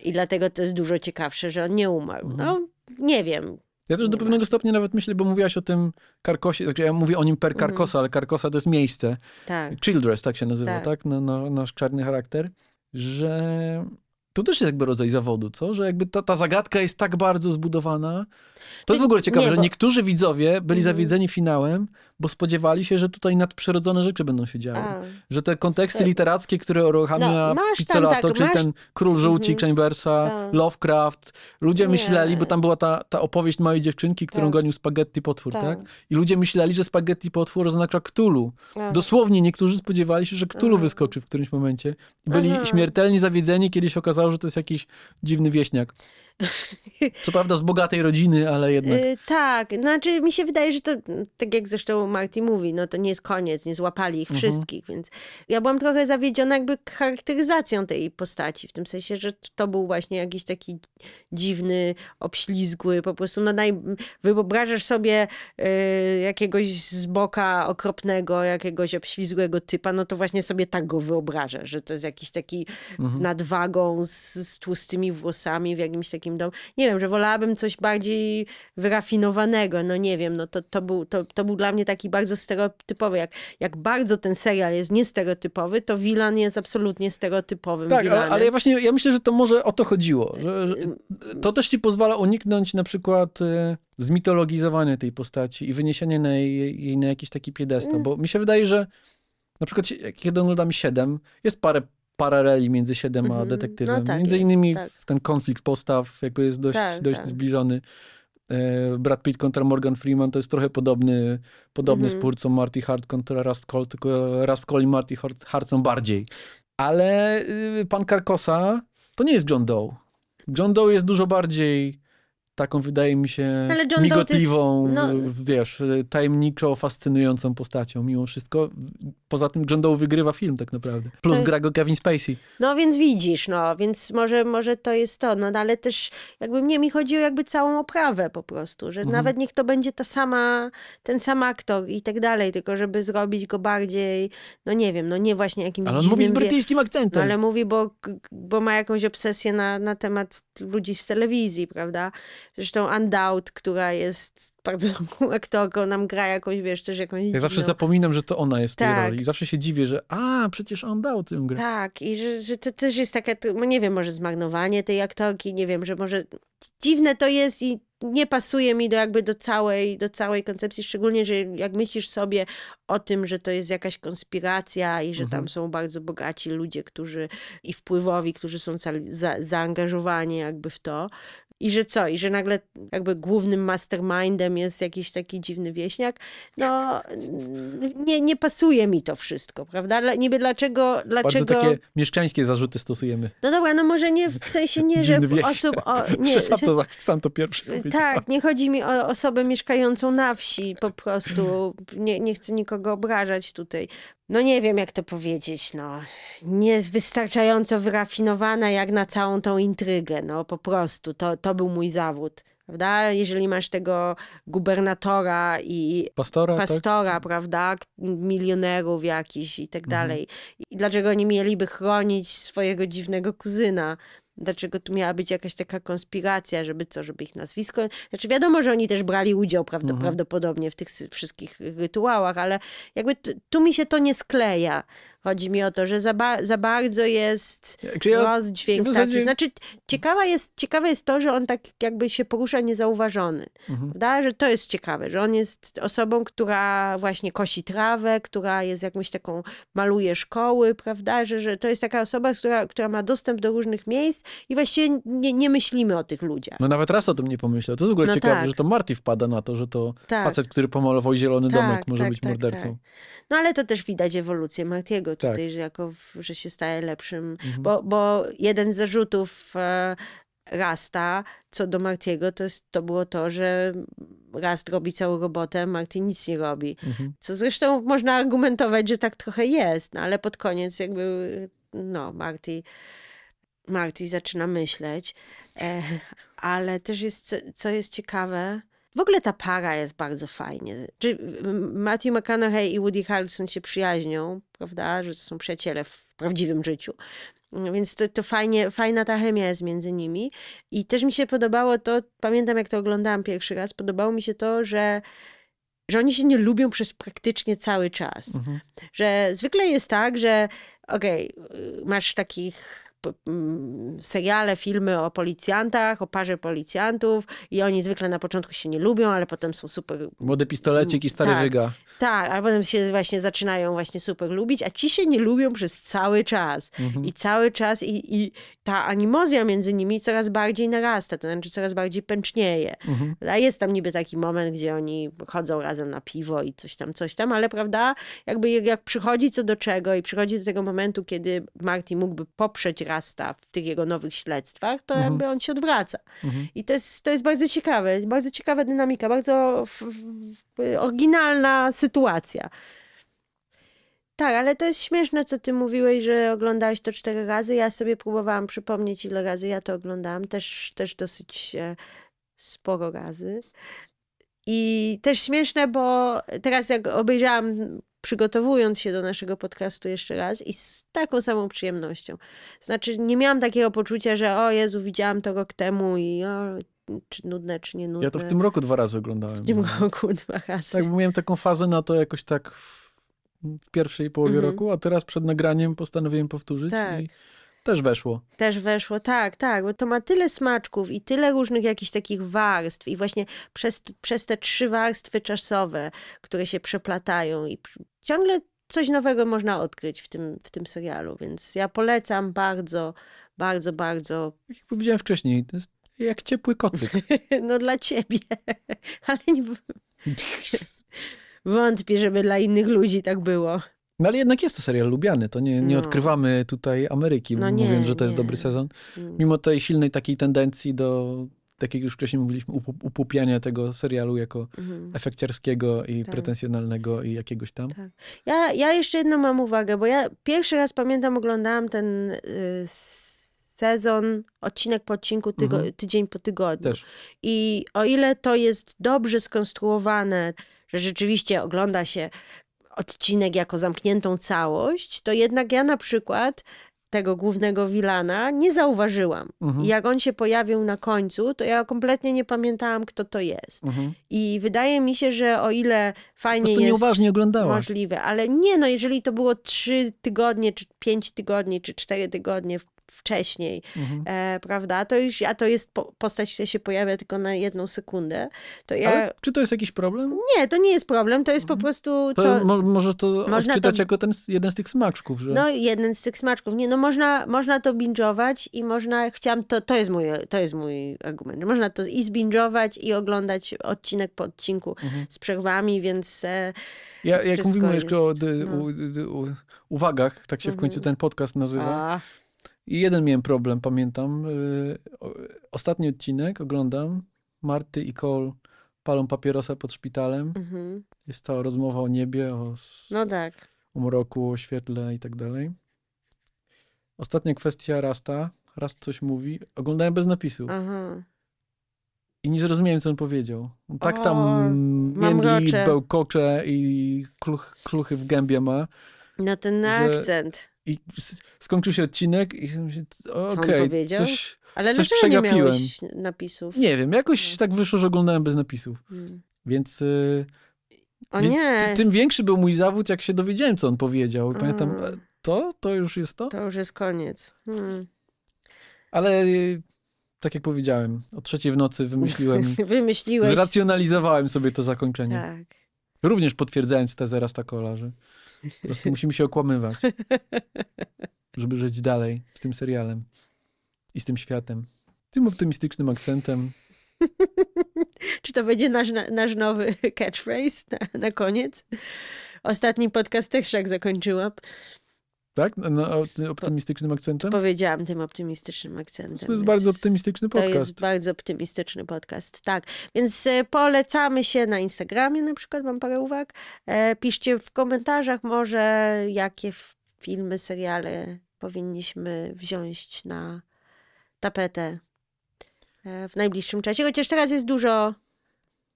i dlatego to jest dużo ciekawsze, że on nie umarł. Mhm. No, nie wiem. Ja też do pewnego stopnia nawet myślę, bo mówiłaś o tym Karkosie, znaczy ja mówię o nim per Karkosa, mhm. ale Karkosa to jest miejsce. Tak. Childress tak się nazywa, tak? tak? nasz czarny charakter. Że to też jest jakby rodzaj zawodu, co? Że jakby ta, ta zagadka jest tak bardzo zbudowana. To jest w ogóle ciekawe, nie, bo... że niektórzy widzowie byli mm. zawiedzeni finałem, bo spodziewali się, że tutaj nadprzyrodzone rzeczy będą się działy. A. Że te konteksty e. literackie, które uruchamia no, Pizzolato, tak, czyli masz... ten Król Żółci, mhm. Chambersa, tak. Lovecraft, ludzie nie. myśleli, bo tam była ta, ta opowieść małej dziewczynki, którą tak. gonił spaghetti potwór, tak. tak? I ludzie myśleli, że spaghetti potwór oznacza Ktulu. Dosłownie niektórzy spodziewali się, że Ktulu wyskoczy w którymś momencie. Byli Aha. śmiertelnie zawiedzeni, kiedy się okazało, że to jest jakiś dziwny wieśniak. [LAUGHS] Co prawda z bogatej rodziny, ale jednak. Yy, tak, znaczy mi się wydaje, że to, tak jak zresztą Marty mówi, no to nie jest koniec, nie złapali ich mhm. wszystkich, więc ja byłam trochę zawiedziona jakby charakteryzacją tej postaci, w tym sensie, że to był właśnie jakiś taki dziwny, obślizgły, po prostu no naj... wyobrażasz sobie yy, jakiegoś z boka okropnego, jakiegoś obślizgłego typa, no to właśnie sobie tak go wyobrażasz, że to jest jakiś taki z mhm. nadwagą, z, z tłustymi włosami, w jakimś takim takim domu. Nie wiem, że wolałabym coś bardziej wyrafinowanego, no nie wiem, no to, to, był, to, to był dla mnie taki bardzo stereotypowy. Jak, jak bardzo ten serial jest niestereotypowy, to Wilan jest absolutnie stereotypowym Tak, ale, ale, ja właśnie, ja myślę, że to może o to chodziło. Że, że y, to też ci pozwala uniknąć na przykład y, zmitologizowania tej postaci i wyniesienia na jej, jej na jakiś taki piedestał, mm. bo mi się wydaje, że na przykład kiedy oglądam 7, jest parę paraleli między siedem mm -hmm. No a detektywem. No, tak między jest, innymi tak. ten konflikt postaw jakby jest dość, tak, dość tak. zbliżony. E, Brad Pitt kontra Morgan Freeman to jest trochę podobny, podobny mm -hmm. spór co Marty Hart kontra Rust Cole, tylko Rust Cole i Marty Hart są bardziej. Ale y, pan Karkosa to nie jest John Doe. John Doe jest dużo bardziej taką, wydaje mi się, migotliwą, no... wiesz, tajemniczo fascynującą postacią mimo wszystko. Poza tym John Doe wygrywa film tak naprawdę. Plus gra go Kevin Spacey. No więc widzisz, no, więc może, może to jest to, no, ale też jakby mnie mi chodzi o jakby całą oprawę po prostu, że mhm. nawet niech to będzie ta sama, ten sam aktor i tak dalej, tylko żeby zrobić go bardziej, no nie wiem, no nie właśnie jakimś Ale on mówi z brytyjskim akcentem. No, ale mówi, bo, bo ma jakąś obsesję na, na temat ludzi z telewizji, prawda? Zresztą Undoubt, która jest bardzo dobrą [LAUGHS] aktorką, nam gra jakąś, wiesz, też jakąś Ja zawsze zapominam, że to ona jest w tej tak. roli. I zawsze się dziwię, że a, przecież Undoubt tym gra. Tak, i że, że to też jest takie, no nie wiem, może zmagnowanie tej aktorki, nie wiem, że może dziwne to jest i nie pasuje mi do jakby do całej, do całej koncepcji, szczególnie, że jak myślisz sobie o tym, że to jest jakaś konspiracja i że mhm. tam są bardzo bogaci ludzie, którzy i wpływowi, którzy są za, zaangażowani jakby w to, i że co? I że nagle jakby głównym mastermindem jest jakiś taki dziwny wieśniak. No, nie, nie pasuje mi to wszystko, prawda? Niby dlaczego... dlaczego... Bardzo takie mieszkańskie zarzuty stosujemy. No dobra, no może nie w [LAUGHS] sensie nie, że osób... O, [LAUGHS] nie, sam, to, sam to pierwszy tak, powiedział. Tak, nie chodzi mi o osobę mieszkającą na wsi po prostu. Nie, nie chcę nikogo obrażać tutaj no nie wiem jak to powiedzieć, no niewystarczająco wyrafinowana jak na całą tą intrygę, no po prostu, to, to był mój zawód. Prawda? Jeżeli masz tego gubernatora i pastora, tak? pastora tak? prawda? milionerów jakichś i tak mhm. dalej. I dlaczego nie mieliby chronić swojego dziwnego kuzyna? Dlaczego tu miała być jakaś taka konspiracja, żeby co, żeby ich nazwisko. Znaczy, wiadomo, że oni też brali udział mhm. prawdopodobnie w tych wszystkich y, rytuałach, ale jakby tu mi się to nie skleja, Chodzi mi o to, że za, ba za bardzo jest ja, rozdźwięk. Ja no zasadzie... Znaczy, jest, ciekawe jest to, że on tak jakby się porusza niezauważony. Mhm. Da? Że to jest ciekawe, że on jest osobą, która właśnie kosi trawę, która jest jakąś taką, maluje szkoły, prawda? Że, że to jest taka osoba, która, która ma dostęp do różnych miejsc i właściwie nie, nie myślimy o tych ludziach. No nawet raz o tym nie pomyślał. To jest w ogóle no ciekawe, tak. że to Marty wpada na to, że to tak. facet, który pomalował zielony tak, domek, może tak, być tak, mordercą. Tak. No ale to też widać ewolucję Martiego takiego tak. tutaj, że, jako, że się staje lepszym. Mhm. Bo, bo jeden z zarzutów e, Rasta co do Martiego, to, jest, to było to, że Rast robi całą robotę, Marty nic nie robi. Mhm. Co zresztą można argumentować, że tak trochę jest, no ale pod koniec jakby, no, Marty... Marty zaczyna myśleć, e, ale też jest, co jest ciekawe, w ogóle ta para jest bardzo fajnie. Czy y, Matthew McConaughey i Woody Harrelson się przyjaźnią, prawda, że to są przyjaciele w prawdziwym życiu. Więc to, to fajnie, fajna ta chemia jest między nimi. I też mi się podobało to, pamiętam jak to oglądałam pierwszy raz, podobało mi się to, że że oni się nie lubią przez praktycznie cały czas. Mhm. Że zwykle jest tak, że okej, okay, masz takich Mm, seriale, filmy o policjantach, o parze policjantów i oni zwykle na początku się nie lubią, ale potem są super... Młody pistolecik i stary tak, wyga. Tak, ale potem się właśnie zaczynają właśnie super lubić, a ci się nie lubią przez cały czas. Mhm. I cały czas i, i ta animozja między nimi coraz bardziej narasta, to znaczy coraz bardziej pęcznieje. Mhm. A jest tam niby taki moment, gdzie oni chodzą razem na piwo i coś tam, coś tam, ale prawda, jakby jak przychodzi co do czego i przychodzi do tego momentu, kiedy Marty mógłby poprzeć wyrasta w tych jego nowych śledztwach, to mhm. jakby on się odwraca. Mhm. I to jest, to jest bardzo ciekawe, bardzo ciekawa dynamika, bardzo f, f, oryginalna sytuacja. Tak, ale to jest śmieszne, co ty mówiłeś, że oglądałeś to cztery razy. Ja sobie próbowałam przypomnieć, ile razy ja to oglądałam. Też, też dosyć e, sporo razy. I też śmieszne, bo teraz jak obejrzałam przygotowując się do naszego podcastu jeszcze raz i z taką samą przyjemnością. Znaczy, nie miałam takiego poczucia, że o Jezu, widziałam to rok temu i o, czy nudne, czy nie nudne. Ja to w tym roku dwa razy oglądałem. W tym no. roku dwa razy. Tak, bo miałem taką fazę na to jakoś tak w, w pierwszej połowie mhm. roku, a teraz przed nagraniem postanowiłem powtórzyć tak. i też weszło. Też weszło, tak, tak, bo to ma tyle smaczków i tyle różnych jakichś takich warstw i właśnie przez, przez te trzy warstwy czasowe, które się przeplatają i ciągle coś nowego można odkryć w tym, w tym serialu, więc ja polecam bardzo, bardzo, bardzo. Jak powiedziałem wcześniej, to jest jak ciepły kocyk. [LAUGHS] no dla ciebie, [LAUGHS] ale nie... [LAUGHS] wątpię, żeby dla innych ludzi tak było. No ale jednak jest to serial lubiany, to nie, nie no. odkrywamy tutaj Ameryki, no mówiąc, nie, że to nie. jest dobry sezon. Mm. Mimo tej silnej takiej tendencji do tak jak już wcześniej mówiliśmy, upupiania tego serialu jako mhm. efekciarskiego i tak. pretensjonalnego i jakiegoś tam. Tak. Ja, ja jeszcze jedną mam uwagę, bo ja pierwszy raz pamiętam, oglądałam ten y, sezon, odcinek po odcinku, tygo, mhm. tydzień po tygodniu. Też. I o ile to jest dobrze skonstruowane, że rzeczywiście ogląda się odcinek jako zamkniętą całość, to jednak ja na przykład tego głównego Wilana nie zauważyłam. Mhm. Jak on się pojawił na końcu, to ja kompletnie nie pamiętałam, kto to jest. Mhm. I wydaje mi się, że o ile fajnie jest nieuważnie oglądałaś. możliwe, ale nie, no jeżeli to było trzy tygodnie, czy pięć tygodni, czy cztery tygodnie wcześniej, mhm. e, prawda? To już, a to jest po, postać, która się pojawia tylko na jedną sekundę. To ja... Ale czy to jest jakiś problem? Nie, to nie jest problem, to jest mhm. po prostu... To, to mo, może to odczytać to... jako ten, jeden z tych smaczków, że... No, jeden z tych smaczków. Nie, no można, można to binge'ować i można, chciałam, to, to, jest mój, to jest mój argument, można to i zbinge'ować i oglądać odcinek po odcinku mhm. z przerwami, więc e, ja, Jak mówimy jeszcze o, no. u, u, uwagach, tak się mhm. w końcu mhm. ten podcast nazywa. A. I jeden miałem problem, pamiętam. Y, ostatni odcinek oglądam. Marty i Cole palą papierosa pod szpitalem. Mhm. Jest to rozmowa o niebie, o, no tak. o mroku, o świetle i tak dalej. Ostatnia kwestia Rasta. Raz coś mówi. Oglądałem bez napisu. Aha. I nie zrozumiałem, co on powiedział. Tak o, tam międli, bełkocze i kluch, kluchy w gębie ma. No ten że... akcent. I skończył się odcinek i myślę, co on coś, Ale coś dlaczego nie miałeś napisów? Nie wiem, jakoś no. tak wyszło, że oglądałem bez napisów. Hmm. Więc... Y, o więc tym większy był mój zawód, jak się dowiedziałem, co on powiedział. I pamiętam, to? To już jest to? To już jest koniec. Hmm. Ale y, tak jak powiedziałem, o trzeciej w nocy wymyśliłem. [LAUGHS] Wymyśliłeś. Zracjonalizowałem sobie to zakończenie. Tak. Również potwierdzając tezę Rastakola, że po prostu [LAUGHS] musimy się okłamywać, żeby żyć dalej z tym serialem i z tym światem. Tym optymistycznym akcentem. [LAUGHS] Czy to będzie nasz, nasz nowy catchphrase na, na koniec? Ostatni podcast też tak zakończyłam. Tak? tak? tym optymistycznym akcentem? Powiedziałam tym optymistycznym akcentem. To jest bardzo optymistyczny podcast. To jest bardzo optymistyczny podcast, tak. Więc e, polecamy się na Instagramie na przykład, mam parę uwag. E, piszcie w komentarzach może, jakie filmy, seriale powinniśmy wziąć na tapetę e, w najbliższym czasie. Chociaż teraz jest dużo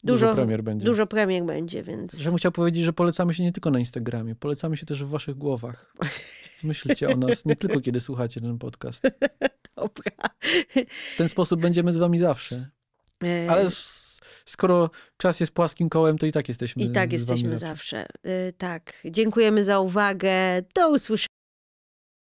Dużo, dużo premier będzie. Dużo premier będzie, więc... Żebym chciał powiedzieć, że polecamy się nie tylko na Instagramie, polecamy się też w waszych głowach. [LAUGHS] Myślcie o nas, nie tylko kiedy słuchacie ten podcast. [LAUGHS] Dobra. W ten sposób będziemy z wami zawsze. E, Ale skoro czas jest płaskim kołem, to i tak jesteśmy I tak jesteśmy zawsze. zawsze. E, tak. Dziękujemy za uwagę. Do usłyszenia.